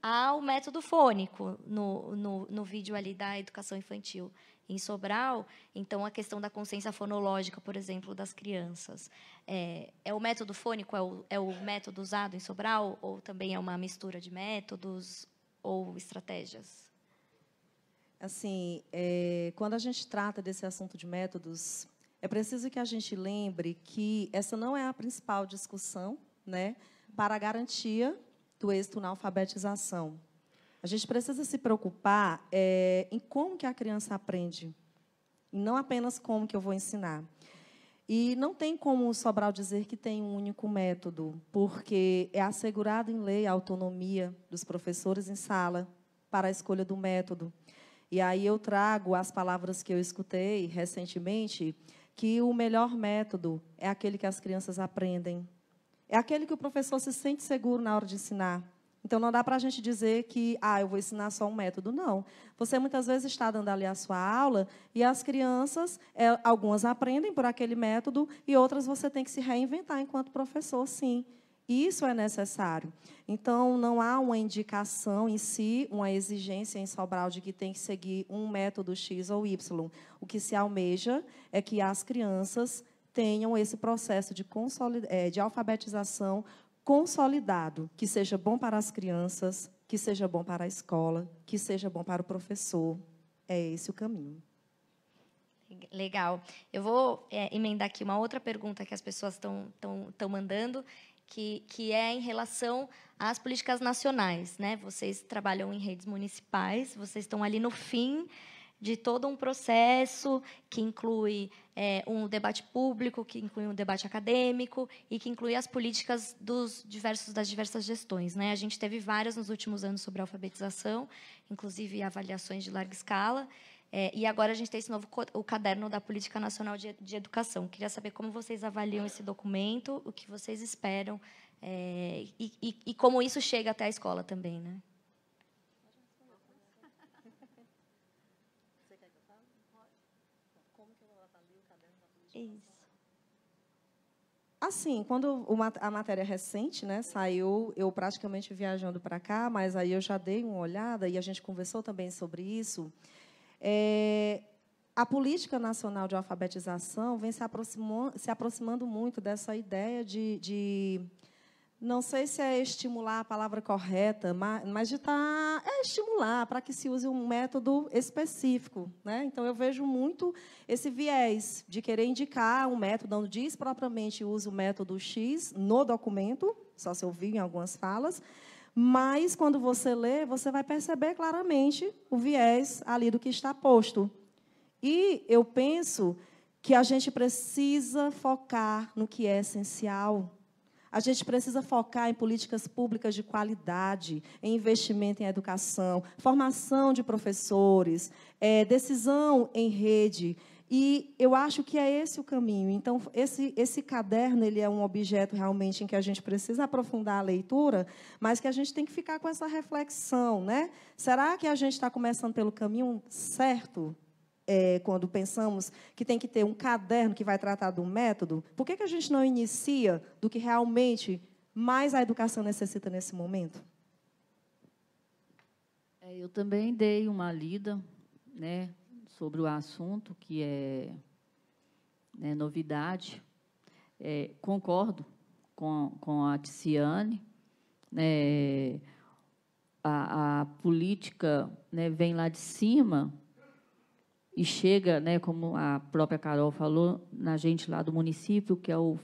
ao método fônico no, no, no vídeo ali da educação infantil em Sobral, então a questão da consciência fonológica, por exemplo, das crianças. É, é o método fônico, é o, é o, método usado em Sobral, ou também é uma mistura de métodos? ou estratégias? Assim, é, quando a gente trata desse assunto de métodos, é preciso que a gente lembre que essa não é a principal discussão né, para a garantia do êxito na alfabetização. A gente precisa se preocupar é, em como que a criança aprende, e não apenas como que eu vou ensinar. E não tem como Sobral dizer que tem um único método, porque é assegurado em lei a autonomia dos professores em sala para a escolha do método. E aí eu trago as palavras que eu escutei recentemente, que o melhor método é aquele que as crianças aprendem. É aquele que o professor se sente seguro na hora de ensinar. Então não dá para a gente dizer que, ah, eu vou ensinar só um método, não. Você muitas vezes está dando ali a sua aula e as crianças, é, algumas aprendem por aquele método e outras você tem que se reinventar enquanto professor, sim. Isso é necessário. Então não há uma indicação em si, uma exigência em Sobral de que tem que seguir um método X ou Y. O que se almeja é que as crianças tenham esse processo de, eh, de alfabetização consolidado, que seja bom para as crianças, que seja bom para a escola, que seja bom para o professor. É esse o caminho. Legal. Eu vou é, emendar aqui uma outra pergunta que as pessoas estão mandando, que, que é em relação às políticas nacionais. Né? Vocês trabalham em redes municipais, vocês estão ali no fim de todo um processo que inclui é, um debate público, que inclui um debate acadêmico e que inclui as políticas dos diversos das diversas gestões. Né? A gente teve várias nos últimos anos sobre alfabetização, inclusive avaliações de larga escala. É, e agora a gente tem esse novo o caderno da Política Nacional de, de Educação. Queria saber como vocês avaliam esse documento, o que vocês esperam é, e, e, e como isso chega até a escola também, né? Assim, quando a matéria recente né, saiu, eu praticamente viajando para cá, mas aí eu já dei uma olhada e a gente conversou também sobre isso. É, a política nacional de alfabetização vem se, aproximando, se aproximando muito dessa ideia de, de não sei se é estimular a palavra correta, mas de estar tá, é estimular para que se use um método específico. Né? Então, eu vejo muito esse viés de querer indicar um método, não diz propriamente use o método X no documento, só se ouviu em algumas falas, mas quando você lê, você vai perceber claramente o viés ali do que está posto. E eu penso que a gente precisa focar no que é essencial a gente precisa focar em políticas públicas de qualidade, em investimento em educação, formação de professores, é, decisão em rede. E eu acho que é esse o caminho. Então, esse, esse caderno ele é um objeto realmente em que a gente precisa aprofundar a leitura, mas que a gente tem que ficar com essa reflexão. Né? Será que a gente está começando pelo caminho certo? é, quando pensamos que tem que ter um caderno que vai tratar do método, por que, que a gente não inicia do que realmente mais a educação necessita nesse momento? É, eu também dei uma lida né, sobre o assunto, que é né, novidade. É, concordo com, com a Tiziane. Né, a, a, política né, vem lá de cima, e chega, né, como a própria Carol falou, na gente lá do município, que é o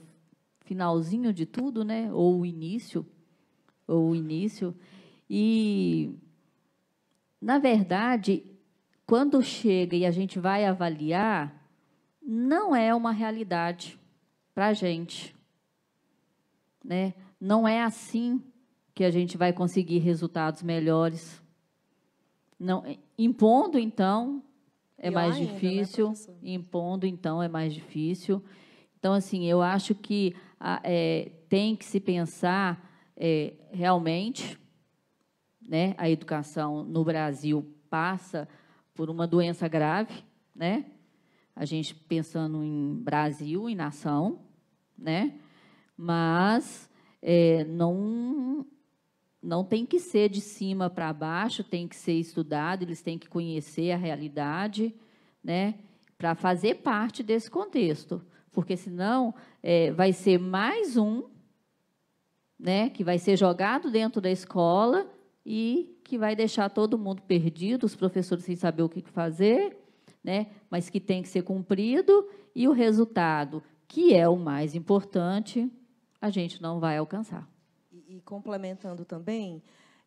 finalzinho de tudo, né, ou o início, ou o início. E na verdade, quando chega e a gente vai avaliar, não é uma realidade para a gente, né? Não é assim que a gente vai conseguir resultados melhores. Não, impondo então é mais ainda, né, difícil, né, impondo, então, é mais difícil. Então, assim, eu acho que a, é, tem que se pensar é, realmente, né, a educação no Brasil passa por uma doença grave, né? A gente pensando em Brasil, em nação, né? Mas é, não não tem que ser de cima para baixo, tem que ser estudado, eles têm que conhecer a realidade, né, para fazer parte desse contexto, porque senão é, vai ser mais um, né, que vai ser jogado dentro da escola e que vai deixar todo mundo perdido, os professores sem saber o que fazer, né, mas que tem que ser cumprido e o resultado, que é o mais importante, a gente não vai alcançar e complementando também,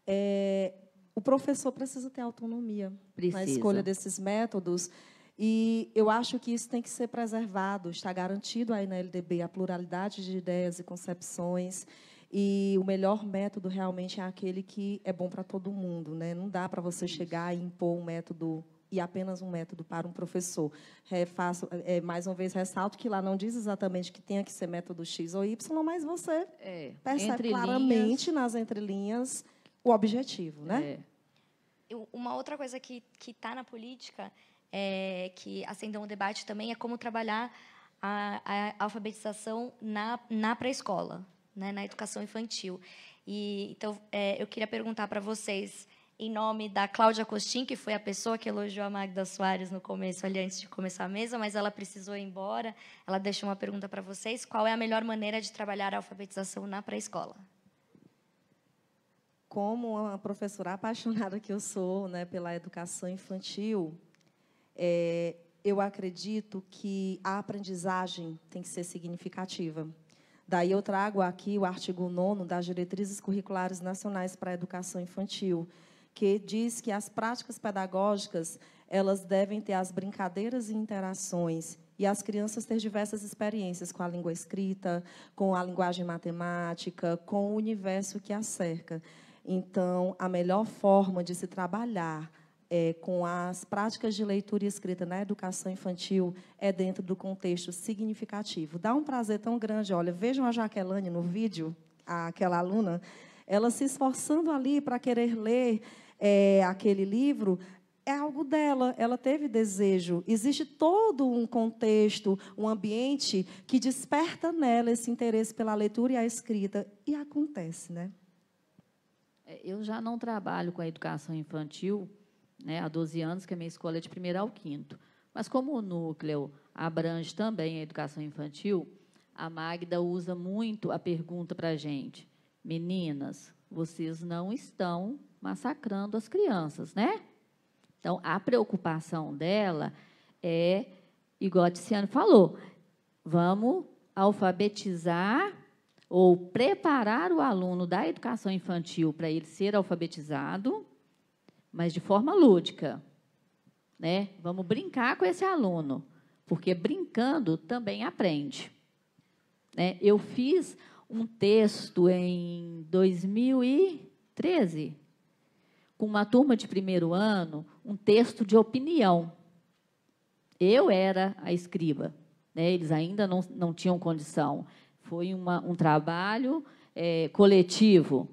é, o professor precisa ter autonomia precisa. na escolha desses métodos. E eu acho que isso tem que ser preservado, está garantido aí na LDB a pluralidade de ideias e concepções. E o melhor método realmente é aquele que é bom para todo mundo, né? Não dá para você chegar e impor um método e apenas um método para um professor. É, faço, é, mais uma vez, ressalto que lá não diz exatamente que tenha que ser método X ou Y, mas você é, percebe entre claramente linhas, nas entrelinhas o objetivo. Né? É. uma outra coisa que está na política, é que acendeu um debate também, é como trabalhar a, a alfabetização na, na pré-escola, né, na educação infantil. E, então, é, eu queria perguntar para vocês em nome da Cláudia Costin, que foi a pessoa que elogiou a Magda Soares no começo, ali antes de começar a mesa, mas ela precisou ir embora. Ela deixou uma pergunta para vocês: qual é a melhor maneira de trabalhar a alfabetização na pré-escola? Como uma professora apaixonada que eu sou né, pela educação infantil, é, eu acredito que a aprendizagem tem que ser significativa. Daí eu trago aqui o artigo 9 das Diretrizes Curriculares Nacionais para a Educação Infantil, que diz que as práticas pedagógicas elas devem ter as brincadeiras e interações e as crianças ter diversas experiências com a língua escrita, com a linguagem matemática, com o universo que a cerca. Então, a melhor forma de se trabalhar é, com as práticas de leitura e escrita na educação infantil é dentro do contexto significativo. Dá um prazer tão grande. Olha, vejam a Jaqueline no vídeo, aquela aluna, ela se esforçando ali para querer ler é, aquele livro, é algo dela, ela teve desejo. Existe todo um contexto, um ambiente que desperta nela esse interesse pela leitura e a escrita. E acontece, né? É, eu já não trabalho com a educação infantil né, há 12 anos, que a minha escola é de primeiro ao quinto. Mas como o núcleo abrange também a educação infantil, a Magda usa muito a pergunta para a gente. Meninas, vocês não estão massacrando as crianças, né? Então, a preocupação dela é, igual a Tiziano falou, vamos alfabetizar ou preparar o aluno da educação infantil para ele ser alfabetizado, mas de forma lúdica. Né? Vamos brincar com esse aluno, porque brincando também aprende. Né? Eu fiz um texto em 2013, com uma turma de primeiro ano um texto de opinião. Eu era a escriba, né? eles ainda não, não tinham condição. Foi uma, um trabalho é, coletivo,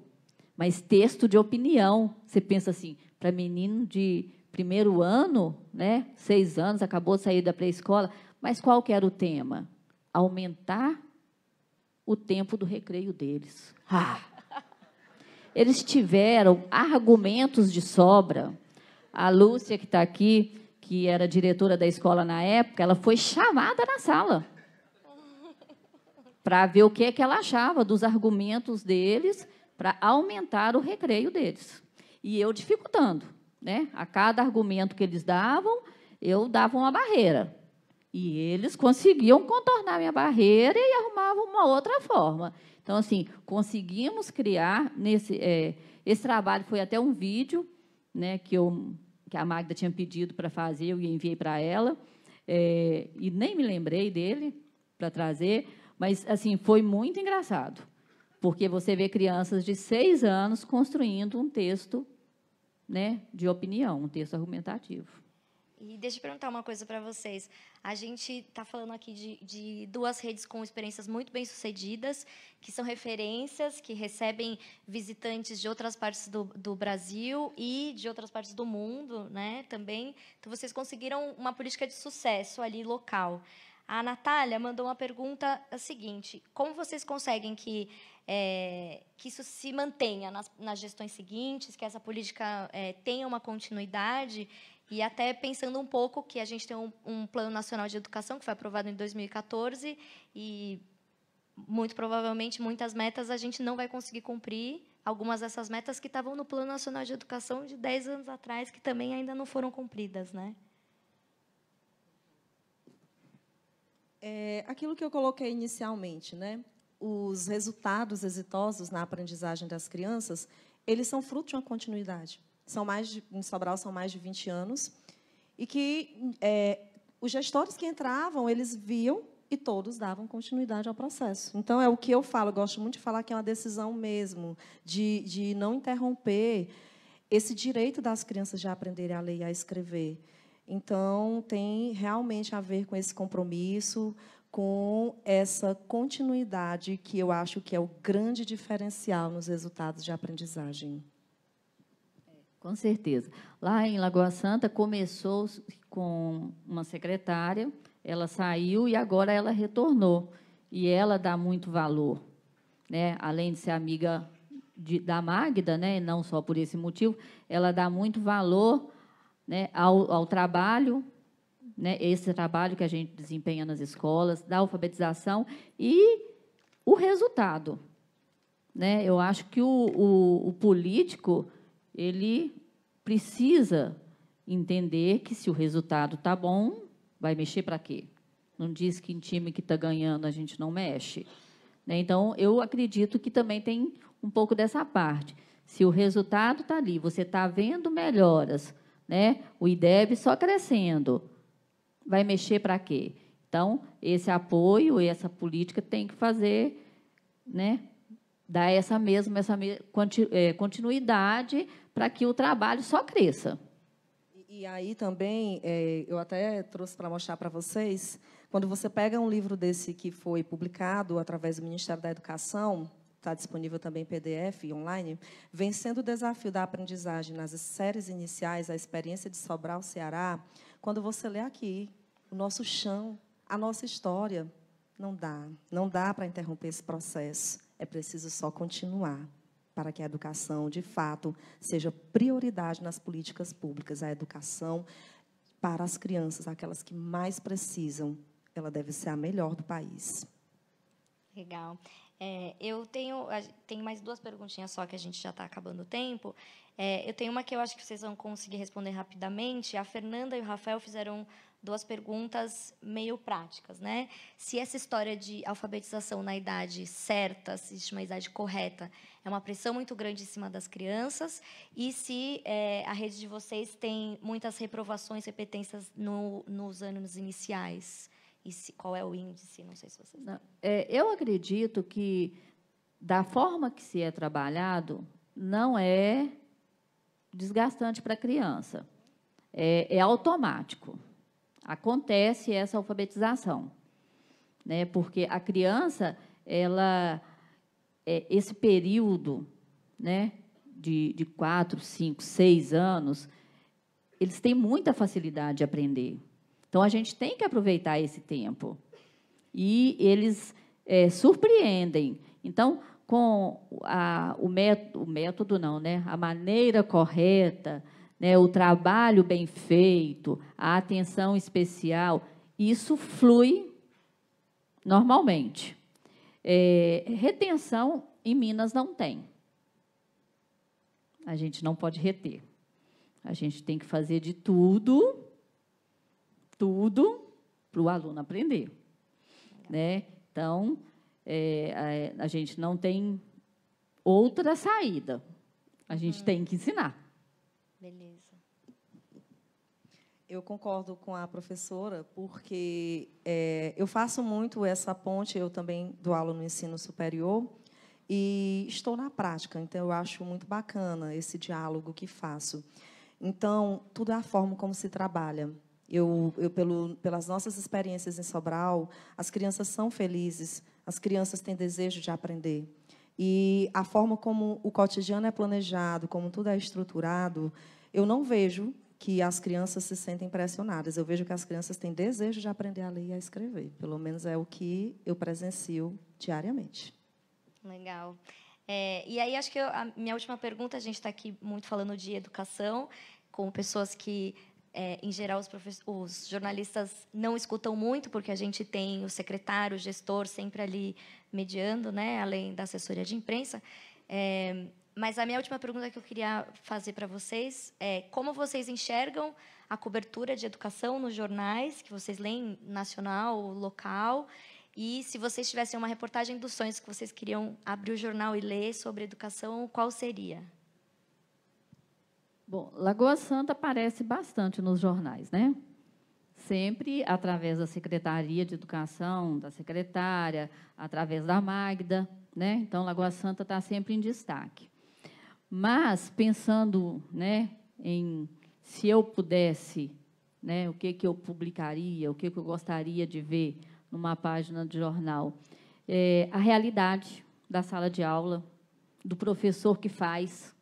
mas texto de opinião. Você pensa assim, para menino de primeiro ano, né? seis anos, acabou de sair da pré-escola, mas qual que era o tema? Aumentar o tempo do recreio deles. Ah, eles tiveram argumentos de sobra. A Lúcia, que está aqui, que era diretora da escola na época, ela foi chamada na sala para ver o que, é que ela achava dos argumentos deles para aumentar o recreio deles. E eu dificultando. Né? A cada argumento que eles davam, eu dava uma barreira. E eles conseguiam contornar minha barreira e arrumavam uma outra forma. Então, assim, conseguimos criar nesse é, esse trabalho foi até um vídeo, né, que eu que a Magda tinha pedido para fazer, eu enviei para ela é, e nem me lembrei dele para trazer, mas assim foi muito engraçado, porque você vê crianças de seis anos construindo um texto, né, de opinião, um texto argumentativo. E deixa eu perguntar uma coisa para vocês. A gente está falando aqui de, de, duas redes com experiências muito bem sucedidas, que são referências, que recebem visitantes de outras partes do, do, Brasil e de outras partes do mundo, né? Também. Então vocês conseguiram uma política de sucesso ali local. A Natália mandou uma pergunta a seguinte: como vocês conseguem que é, que isso se mantenha nas, nas, gestões seguintes, que essa política é, tenha uma continuidade e até pensando um pouco que a gente tem um, um Plano Nacional de Educação que foi aprovado em 2014 e muito provavelmente muitas metas a gente não vai conseguir cumprir, algumas dessas metas que estavam no Plano Nacional de Educação de 10 anos atrás, que também ainda não foram cumpridas. Né? É, aquilo que eu coloquei inicialmente, né? os resultados exitosos na aprendizagem das crianças, eles são fruto de uma continuidade são mais de, em Sobral são mais de 20 anos, e que é, os gestores que entravam, eles viam e todos davam continuidade ao processo. Então, é o que eu falo, eu gosto muito de falar que é uma decisão mesmo, de, de não interromper esse direito das crianças de aprenderem a ler e a escrever. Então, tem realmente a ver com esse compromisso, com essa continuidade, que eu acho que é o grande diferencial nos resultados de aprendizagem. Com certeza. Lá em Lagoa Santa começou com uma secretária, ela saiu e agora ela retornou. E ela dá muito valor, né? Além de ser amiga de, da Magda, né? não só por esse motivo, ela dá muito valor, né? Ao, ao trabalho, né? Esse trabalho que a gente desempenha nas escolas, da alfabetização e o resultado, né? Eu acho que o, o, o político ele precisa entender que se o resultado tá bom, vai mexer para quê? Não diz que em time que está ganhando a gente não mexe. Né? Então, eu acredito que também tem um pouco dessa parte. Se o resultado está ali, você está vendo melhoras, né? o IDEB só crescendo, vai mexer para quê? Então, esse apoio, essa política tem que fazer né, dar essa mesma, essa é, continuidade para que o trabalho só cresça. E, e aí também, é, eu até trouxe para mostrar para vocês, quando você pega um livro desse que foi publicado através do Ministério da Educação, está disponível também em PDF online, vencendo o desafio da aprendizagem nas séries iniciais, a experiência de Sobral, Ceará, quando você lê aqui, o nosso chão, a nossa história, não dá, não dá para interromper esse processo. É preciso só continuar para que a educação, de fato, seja prioridade nas políticas públicas. A educação para as crianças, aquelas que mais precisam, ela deve ser a melhor do país. Legal. É, eu tenho, tenho mais duas perguntinhas só que a gente já está acabando o tempo. É, eu tenho uma que eu acho que vocês vão conseguir responder rapidamente. A Fernanda e o Rafael fizeram duas perguntas meio práticas, né? Se essa história de alfabetização na idade certa, se existe uma idade correta, é uma pressão muito grande em cima das crianças, e se é, a rede de vocês tem muitas reprovações, repetências no, nos anos iniciais, e se, qual é o índice? Não sei se vocês. Não, é, eu acredito que da forma que se é trabalhado, não é desgastante para a criança. é, é automático acontece essa alfabetização, né? Porque a criança, ela, é, esse período, né, de, de quatro, cinco, seis anos, eles têm muita facilidade de aprender. Então a gente tem que aproveitar esse tempo e eles é, surpreendem. Então com a, o, método, o método não, né? A maneira correta né, o trabalho bem feito, a atenção especial, isso flui normalmente. É, retenção em Minas não tem. A gente não pode reter. A gente tem que fazer de tudo, tudo, para o aluno aprender. Né? Então, é, a, a, gente não tem outra saída. A gente hum. tem que ensinar. Beleza. Eu concordo com a professora, porque é, eu faço muito essa ponte, eu também dou aula no ensino superior e estou na prática, então eu acho muito bacana esse diálogo que faço. Então, tudo é a forma como se trabalha. Eu, eu pelo, pelas nossas experiências em Sobral, as crianças são felizes, as crianças têm desejo de aprender. E a forma como o cotidiano é planejado, como tudo é estruturado, eu não vejo que as crianças se sentem pressionadas. Eu vejo que as crianças têm desejo de aprender a ler e a escrever. Pelo menos é o que eu presencio diariamente. Legal. É, e aí, acho que eu, a minha última pergunta, a gente está aqui muito falando de educação, com pessoas que é, em geral, os, os, jornalistas não escutam muito, porque a gente tem o secretário, o gestor sempre ali mediando, né, além da assessoria de imprensa. É, mas a minha última pergunta que eu queria fazer para vocês é como vocês enxergam a cobertura de educação nos jornais, que vocês leem nacional, local, e se vocês tivessem uma reportagem dos sonhos que vocês queriam abrir o jornal e ler sobre educação, qual seria? Bom, Lagoa Santa aparece bastante nos jornais, né? Sempre através da Secretaria de Educação, da secretária, através da Magda, né? Então, Lagoa Santa está sempre em destaque. Mas, pensando né, em se eu pudesse, né, o que, que eu publicaria, o que, que eu gostaria de ver numa página de jornal, é, a realidade da sala de aula, do professor que faz,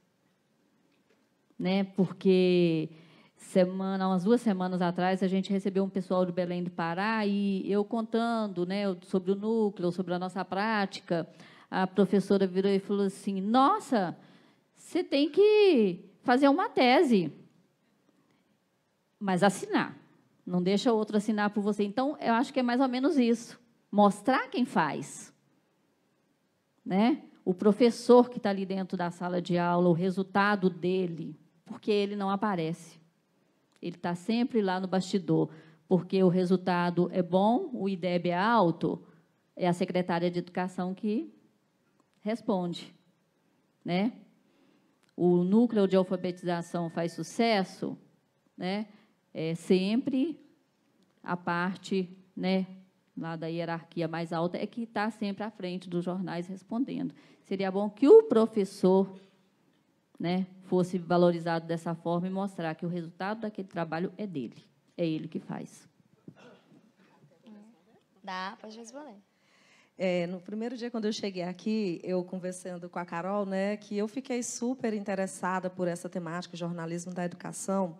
né? Porque semana, umas duas semanas atrás, a gente recebeu um pessoal do Belém do Pará e eu contando, né, sobre o núcleo, sobre a nossa prática, a professora virou e falou assim: "Nossa, você tem que fazer uma tese, mas assinar. Não deixa outro assinar por você. Então, eu acho que é mais ou menos isso. Mostrar quem faz, né? O professor que está ali dentro da sala de aula, o resultado dele porque ele não aparece. Ele está sempre lá no bastidor, porque o resultado é bom, o IDEB é alto, é a secretária de Educação que responde. Né? O núcleo de alfabetização faz sucesso, né? é sempre a parte né, lá da hierarquia mais alta é que está sempre à frente dos jornais respondendo. Seria bom que o professor né, fosse valorizado dessa forma e mostrar que o resultado daquele trabalho é dele, é ele que faz. Dá, pode responder. É, no primeiro dia, quando eu cheguei aqui, eu conversando com a Carol, né, que eu fiquei super interessada por essa temática, jornalismo da educação,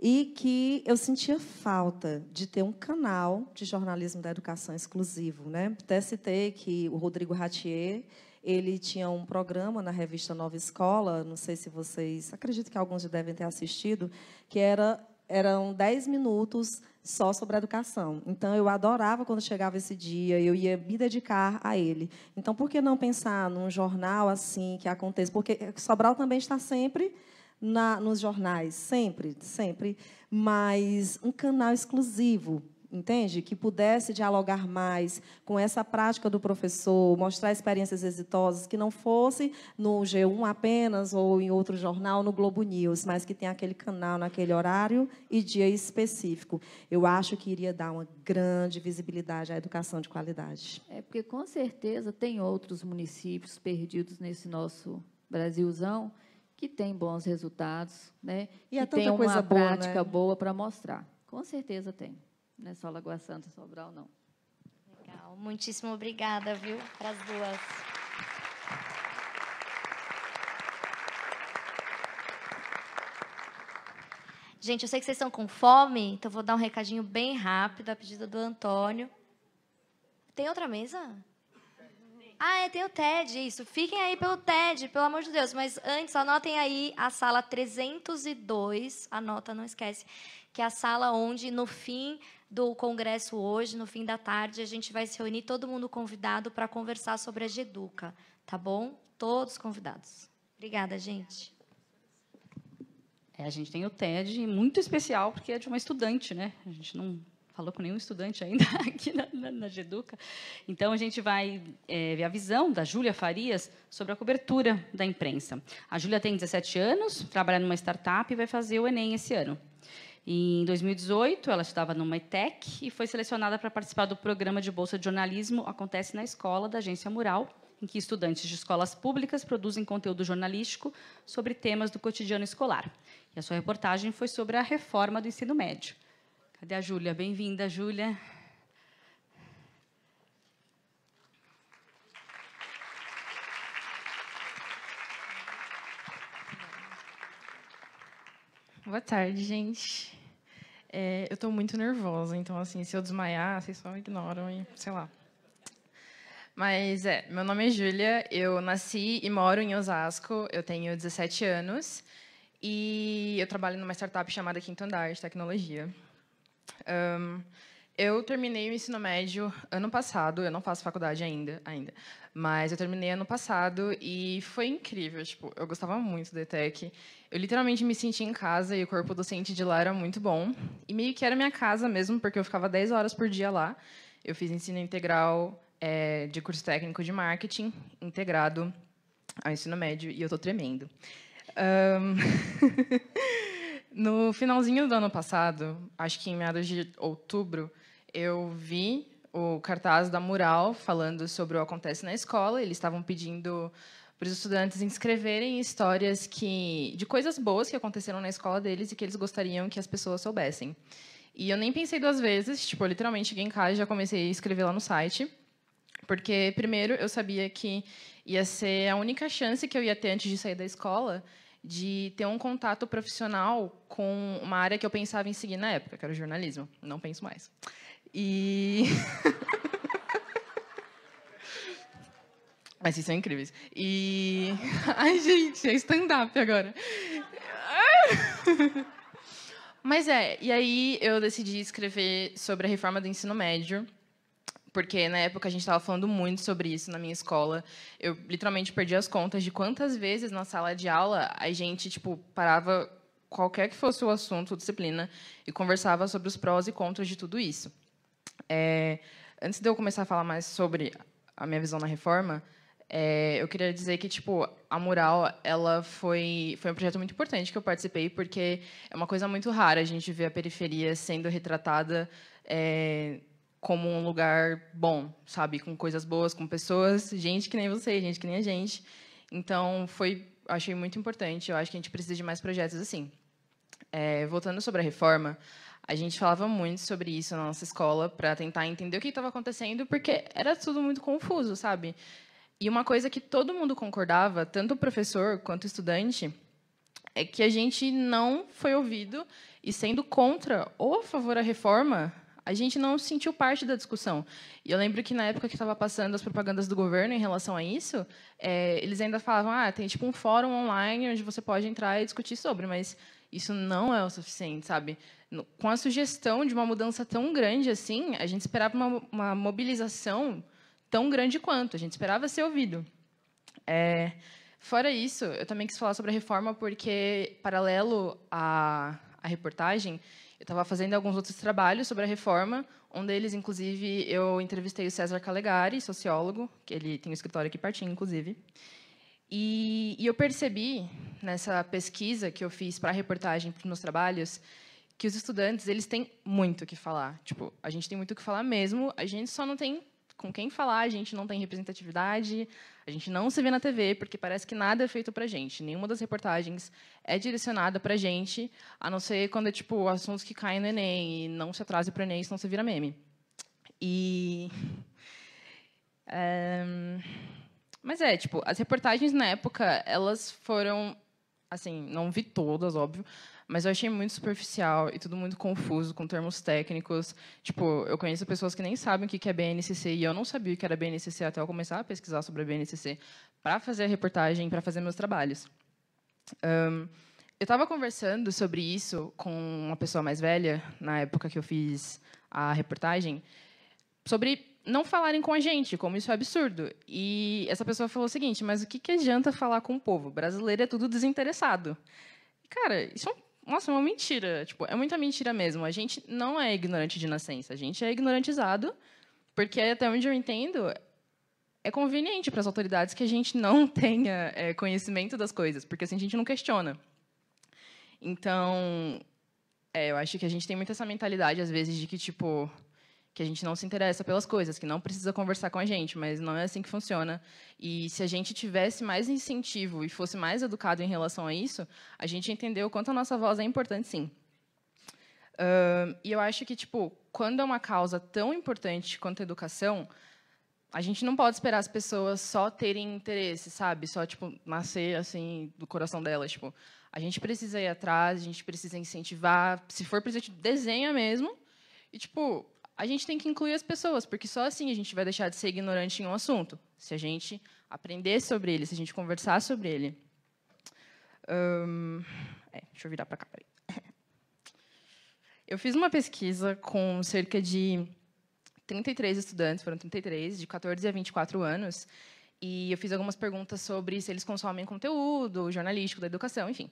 e que eu sentia falta de ter um canal de jornalismo da educação exclusivo. Né? Até citei que o Rodrigo Ratier ele tinha um programa na revista Nova Escola, não sei se vocês, acredito que alguns já devem ter assistido, que era eram 10 minutos só sobre educação. Então, eu adorava quando chegava esse dia, eu ia me dedicar a ele. Então, por que não pensar num jornal assim que aconteça? Porque Sobral também está sempre na, nos jornais, sempre, sempre. Mas um canal exclusivo entende? Que pudesse dialogar mais com essa prática do professor, mostrar experiências exitosas que não fosse no G1 apenas ou em outro jornal, no Globo News, mas que tem aquele canal naquele horário e dia específico. Eu acho que iria dar uma grande visibilidade à educação de qualidade. É porque com certeza tem outros municípios perdidos nesse nosso Brasilzão que tem bons resultados, né? E que é tem uma boa, prática né? boa para mostrar. Com certeza tem. Não é só Lagoa Santa, Sobral, não. Legal. Muitíssimo obrigada, viu, para as duas. Gente, eu sei que vocês estão com fome, então vou dar um recadinho bem rápido a pedido do Antônio. Tem outra mesa? Ah, é, tem o TED, isso. Fiquem aí pelo TED, pelo amor de Deus. Mas antes, anotem aí a sala 302. Anota, não esquece que é a sala onde, no fim do congresso hoje, no fim da tarde, a gente vai se reunir, todo mundo convidado para conversar sobre a Geduca, tá bom? Todos convidados. Obrigada, gente. É, a gente tem o TED muito especial, porque é de uma estudante, né? A gente não falou com nenhum estudante ainda (laughs) aqui na, na, na Geduca. Então, a gente vai é, ver a visão da Júlia Farias sobre a cobertura da imprensa. A Júlia tem 17 anos, trabalha numa startup e vai fazer o Enem esse ano. Em 2018, ela estudava numa ETEC e foi selecionada para participar do programa de bolsa de jornalismo Acontece na Escola da Agência Mural, em que estudantes de escolas públicas produzem conteúdo jornalístico sobre temas do cotidiano escolar. E a sua reportagem foi sobre a reforma do ensino médio. Cadê a Júlia? Bem-vinda, Júlia. Boa tarde, gente. É, eu estou muito nervosa, então, assim, se eu desmaiar, vocês só ignoram e sei lá. Mas, é, meu nome é Júlia, eu nasci e moro em Osasco, eu tenho 17 anos e eu trabalho numa startup chamada Quinto Andar de Tecnologia. Um, eu terminei o ensino médio ano passado, eu não faço faculdade ainda, ainda. Mas eu terminei ano passado e foi incrível, tipo, eu gostava muito do ETEC. Eu literalmente me senti em casa e o corpo docente de lá era muito bom. E meio que era minha casa mesmo, porque eu ficava 10 horas por dia lá. Eu fiz ensino integral é, de curso técnico de marketing, integrado ao ensino médio, e eu tô tremendo. Um... (laughs) no finalzinho do ano passado, acho que em meados de outubro, eu vi o cartaz da Mural falando sobre o Acontece na Escola. Eles estavam pedindo para os estudantes inscreverem histórias que de coisas boas que aconteceram na escola deles e que eles gostariam que as pessoas soubessem. E eu nem pensei duas vezes, tipo, eu literalmente cheguei em casa e já comecei a escrever lá no site, porque primeiro eu sabia que ia ser a única chance que eu ia ter antes de sair da escola de ter um contato profissional com uma área que eu pensava em seguir na época, que era o jornalismo. Não penso mais. E. (laughs) Mas vocês são é incríveis. E. (laughs) Ai, gente, é stand-up agora. (laughs) Mas é, e aí eu decidi escrever sobre a reforma do ensino médio porque na época a gente estava falando muito sobre isso na minha escola. Eu literalmente perdi as contas de quantas vezes na sala de aula a gente tipo parava qualquer que fosse o assunto, disciplina, e conversava sobre os prós e contras de tudo isso. É, antes de eu começar a falar mais sobre a minha visão na reforma, é, eu queria dizer que tipo a mural ela foi foi um projeto muito importante que eu participei porque é uma coisa muito rara a gente ver a periferia sendo retratada é, como um lugar bom, sabe, com coisas boas, com pessoas, gente que nem você, gente que nem a gente. Então foi achei muito importante. Eu acho que a gente precisa de mais projetos assim. É, voltando sobre a reforma, a gente falava muito sobre isso na nossa escola para tentar entender o que estava acontecendo, porque era tudo muito confuso, sabe? E uma coisa que todo mundo concordava, tanto o professor quanto o estudante, é que a gente não foi ouvido e sendo contra ou a favor da reforma, a gente não sentiu parte da discussão. E eu lembro que na época que estava passando as propagandas do governo em relação a isso, é, eles ainda falavam, ah, tem tipo um fórum online onde você pode entrar e discutir sobre, mas isso não é o suficiente, sabe? com a sugestão de uma mudança tão grande assim, a gente esperava uma, uma mobilização tão grande quanto, a gente esperava ser ouvido. É, fora isso, eu também quis falar sobre a reforma, porque, paralelo à, à reportagem, eu estava fazendo alguns outros trabalhos sobre a reforma, um deles, inclusive, eu entrevistei o César Calegari, sociólogo, que ele tem um escritório aqui pertinho, inclusive, e, e eu percebi, nessa pesquisa que eu fiz para a reportagem, para os meus trabalhos, que os estudantes eles têm muito o que falar. Tipo, a gente tem muito o que falar mesmo, a gente só não tem com quem falar, a gente não tem representatividade, a gente não se vê na TV, porque parece que nada é feito a gente. Nenhuma das reportagens é direcionada a gente, a não ser quando é tipo assuntos que caem no Enem e não se para o Enem, senão você vira meme. E. (laughs) Eh, mas é, tipo, as reportagens na época, elas foram. Assim, não vi todas, óbvio, mas eu achei muito superficial e tudo muito confuso, com termos técnicos. Tipo, eu conheço pessoas que nem sabem o que é BNCC, e eu não sabia o que era BNCC até eu começar a pesquisar sobre a BNCC para fazer a reportagem, para fazer meus trabalhos. Um, eu estava conversando sobre isso com uma pessoa mais velha, na época que eu fiz a reportagem, sobre não falarem com a gente, como isso é absurdo. E essa pessoa falou o seguinte: mas o que, que adianta falar com o povo? O brasileiro é tudo desinteressado. Cara, isso é um nossa, é uma mentira. Tipo, é muita mentira mesmo. A gente não é ignorante de nascença. A gente é ignorantizado, porque até onde eu entendo, é conveniente para as autoridades que a gente não (laughs) tenha é, conhecimento das coisas, porque assim a gente não questiona. Então, é, eu acho que a gente tem muito essa mentalidade, às vezes, de que, tipo, que a gente não se interessa pelas coisas, que não precisa conversar com a gente, mas não é assim que funciona. E se a gente tivesse mais incentivo e fosse mais educado em relação a isso, a gente entendeu o quanto a nossa voz é importante, sim. Uh, e eu acho que, tipo, quando é uma causa tão importante quanto a educação, a gente não pode esperar as pessoas só terem interesse, sabe? Só, tipo, nascer, assim, do coração delas, tipo... A gente precisa ir atrás, a gente precisa incentivar. Se for presente, desenha mesmo. E, tipo, a gente tem que incluir as pessoas, porque só assim a gente vai deixar de ser ignorante em um assunto, se a gente aprender sobre ele, se a gente conversar sobre ele. é, deixa eu virar para cá. Peraí. Eu fiz uma pesquisa com cerca de 33 estudantes, foram 33, de 14 a 24 anos, e eu fiz algumas perguntas sobre se eles consomem conteúdo jornalístico, da educação, enfim.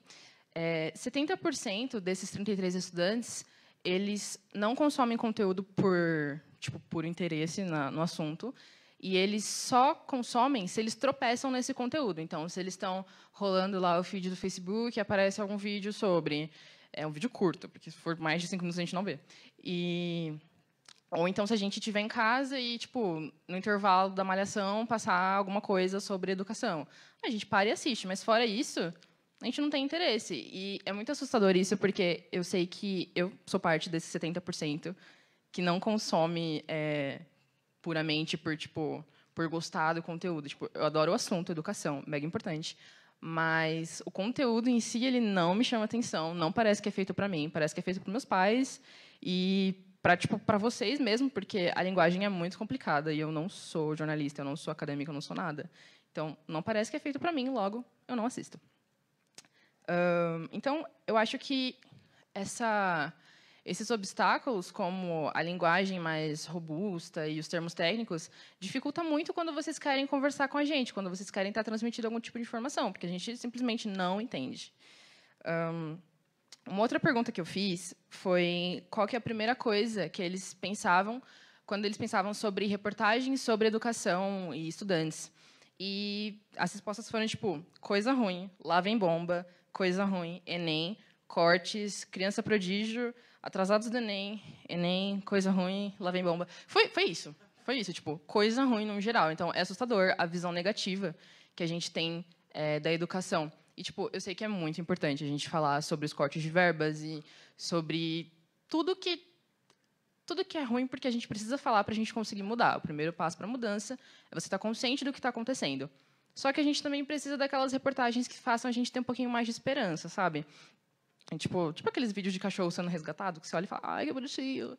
É, 70% desses 33 estudantes eles não consomem conteúdo por tipo por interesse na, no assunto e eles só consomem se eles tropeçam nesse conteúdo. Então, se eles estão rolando lá o feed do Facebook, aparece algum vídeo sobre é um vídeo curto, porque se for mais de cinco minutos a gente não vê. E ou então se a gente estiver em casa e tipo no intervalo da malhação passar alguma coisa sobre educação, a gente para e assiste. Mas fora isso a gente não tem interesse. E é muito assustador isso, porque eu sei que eu sou parte desse 70% que não consome é, puramente por, tipo, por gostar do conteúdo. Tipo, eu adoro o assunto, educação, mega importante. Mas o conteúdo em si, ele não me chama atenção, não parece que é feito para mim, parece que é feito para meus pais e para tipo para vocês mesmo, porque a linguagem é muito complicada e eu não sou jornalista, eu não sou acadêmica, eu não sou nada. Então, não parece que é feito para mim, logo eu não assisto. Um, então, eu acho que essa, esses obstáculos, como a linguagem mais robusta e os termos técnicos, dificulta muito quando vocês querem conversar com a gente, quando vocês querem estar transmitindo algum tipo de informação, porque a gente simplesmente não entende. Um, uma outra pergunta que eu fiz foi qual que é a primeira coisa que eles pensavam quando eles pensavam sobre reportagens sobre educação e estudantes. E as respostas foram tipo, coisa ruim, lá vem bomba, coisa ruim, Enem, cortes, criança prodígio, atrasados do Enem, Enem, coisa ruim, lá vem bomba. Foi, foi isso. Foi isso, tipo, coisa ruim no geral. Então, é assustador a visão negativa que a gente tem é, da educação. E, tipo, eu sei que é muito importante a gente falar sobre os cortes de verbas e sobre tudo que tudo que é ruim, porque a gente precisa falar para a gente conseguir mudar. O primeiro passo para a mudança é você estar tá consciente do que está acontecendo. Só que a gente também precisa daquelas reportagens que façam a gente ter um pouquinho mais de esperança, sabe? É tipo, tipo aqueles vídeos de cachorro sendo resgatado, que você olha e fala, ai, que bonitinho.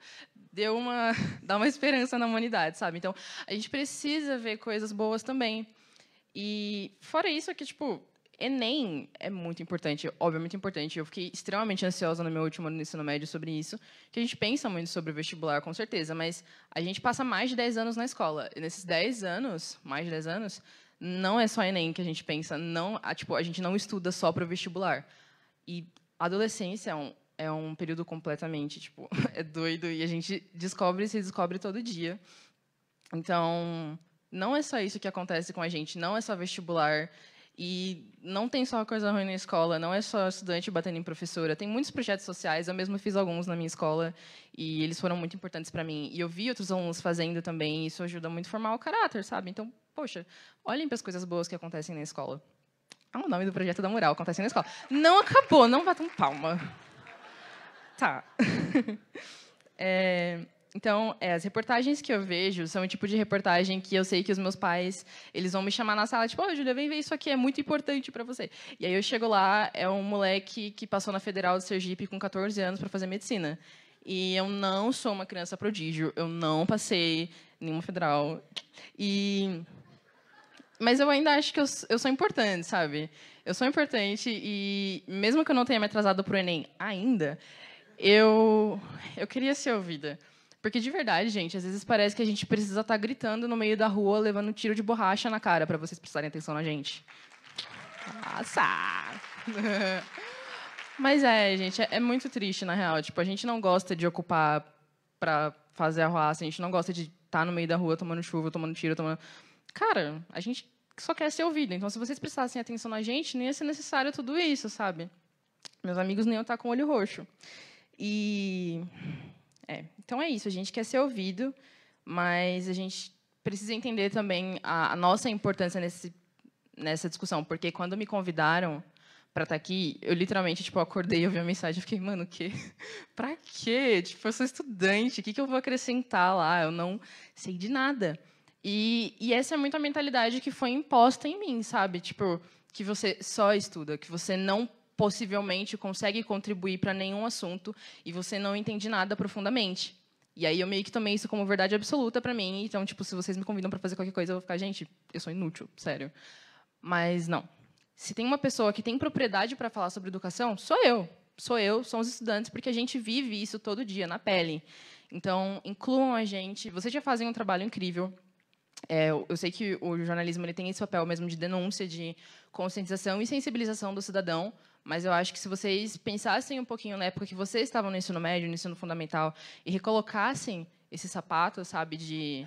Deu uma, (laughs) dá uma esperança na humanidade, sabe? Então, a gente precisa ver coisas boas também. E, fora isso, é que, tipo, Enem é muito importante, obviamente importante. Eu fiquei extremamente ansiosa no meu último ano de ensino médio sobre isso, que a gente pensa muito sobre o vestibular, com certeza, mas a gente passa mais de 10 anos na escola. E nesses 10 anos, mais de 10 anos, não é só Enem que a gente pensa, não, a, tipo, a gente não estuda só para o vestibular. E a adolescência é um, é um período completamente, tipo, (laughs) é doido e a gente descobre e se descobre todo dia. Então, não é só isso que acontece com a gente, não é só vestibular, e não tem só coisa ruim na escola, não é só estudante batendo em professora. Tem muitos projetos sociais, eu mesmo fiz alguns na minha escola e eles foram muito importantes para mim. E eu vi outros alunos fazendo também, e isso ajuda muito a formar o caráter, sabe? Então, poxa, olhem para as coisas boas que acontecem na escola. Ah, o nome do projeto da mural acontece na escola. Não acabou, não um palma. Tá. (laughs) É, então, é, as reportagens que eu vejo são o tipo de reportagem que eu sei que os meus pais, eles vão me chamar na sala, tipo, ô, oh, Júlia, vem ver isso aqui, é muito importante para você. E aí eu chego lá, é um moleque que passou na Federal de Sergipe com 14 anos para fazer medicina. E eu não sou uma criança prodígio, eu não passei nenhuma federal. E mas eu ainda acho que eu, eu sou importante, sabe? Eu sou importante e, mesmo que eu não tenha me atrasado para o Enem ainda, eu, eu queria ser ouvida. Porque de verdade, gente, às vezes parece que a gente precisa estar tá gritando no meio da rua, levando um tiro de borracha na cara para vocês prestarem atenção na gente. Nossa! (laughs) Mas é, gente, é, é, muito triste, na real. Tipo, a gente não gosta de ocupar para fazer a roça, a gente não gosta de estar tá no meio da rua tomando chuva, tomando tiro, tomando. Cara, a gente só quer ser ouvido. Então, se vocês prestassem atenção na gente, nem ia ser necessário tudo isso, sabe? Meus amigos nem iam estar com o olho roxo. E é, então é isso, a gente quer ser ouvido, mas a gente precisa entender também a, a nossa importância nesse, nessa discussão, porque quando me convidaram para estar tá aqui, eu literalmente tipo acordei, ouvi vi a mensagem, e fiquei, mano, o quê? (laughs) para quê? Tipo, eu sou estudante, o que que eu vou acrescentar lá? Eu não sei de nada. E, e essa é muito a mentalidade que foi imposta em mim, sabe? Tipo, que você só estuda, que você não possivelmente consegue contribuir para nenhum assunto e você não entende nada profundamente. E aí eu meio que tomei isso como verdade absoluta para mim. Então, tipo, se vocês me convidam para fazer qualquer coisa, eu vou ficar, gente, eu sou inútil, sério. Mas não. Se tem uma pessoa que tem propriedade para falar sobre educação, sou eu. Sou eu, são os estudantes, porque a gente vive isso todo dia na pele. Então, incluam a gente. Vocês já fazem um trabalho incrível. É, eu sei que o jornalismo ele tem esse papel mesmo de denúncia, de conscientização e sensibilização do cidadão, mas eu acho que se vocês pensassem um pouquinho na época que vocês estavam no ensino médio, no ensino fundamental, e recolocassem esse sapato, sabe, de.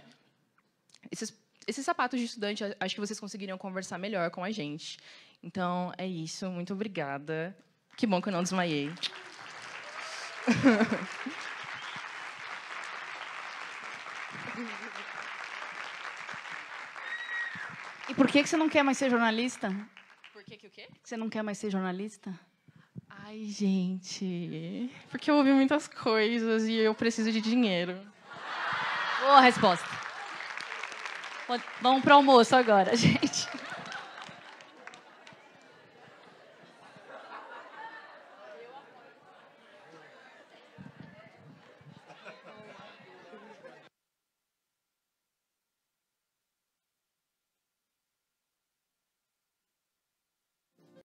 Esses, esses sapatos de estudante, acho que vocês conseguiriam conversar melhor com a gente. Então, é isso. Muito obrigada. Que bom que eu não desmaiei. (laughs) Por que, que você não quer mais ser jornalista? Por que, que o quê? Você não quer mais ser jornalista? Ai, gente. Porque eu ouvi muitas coisas e eu preciso de dinheiro. Boa resposta. Vamos para almoço agora, (laughs) gente.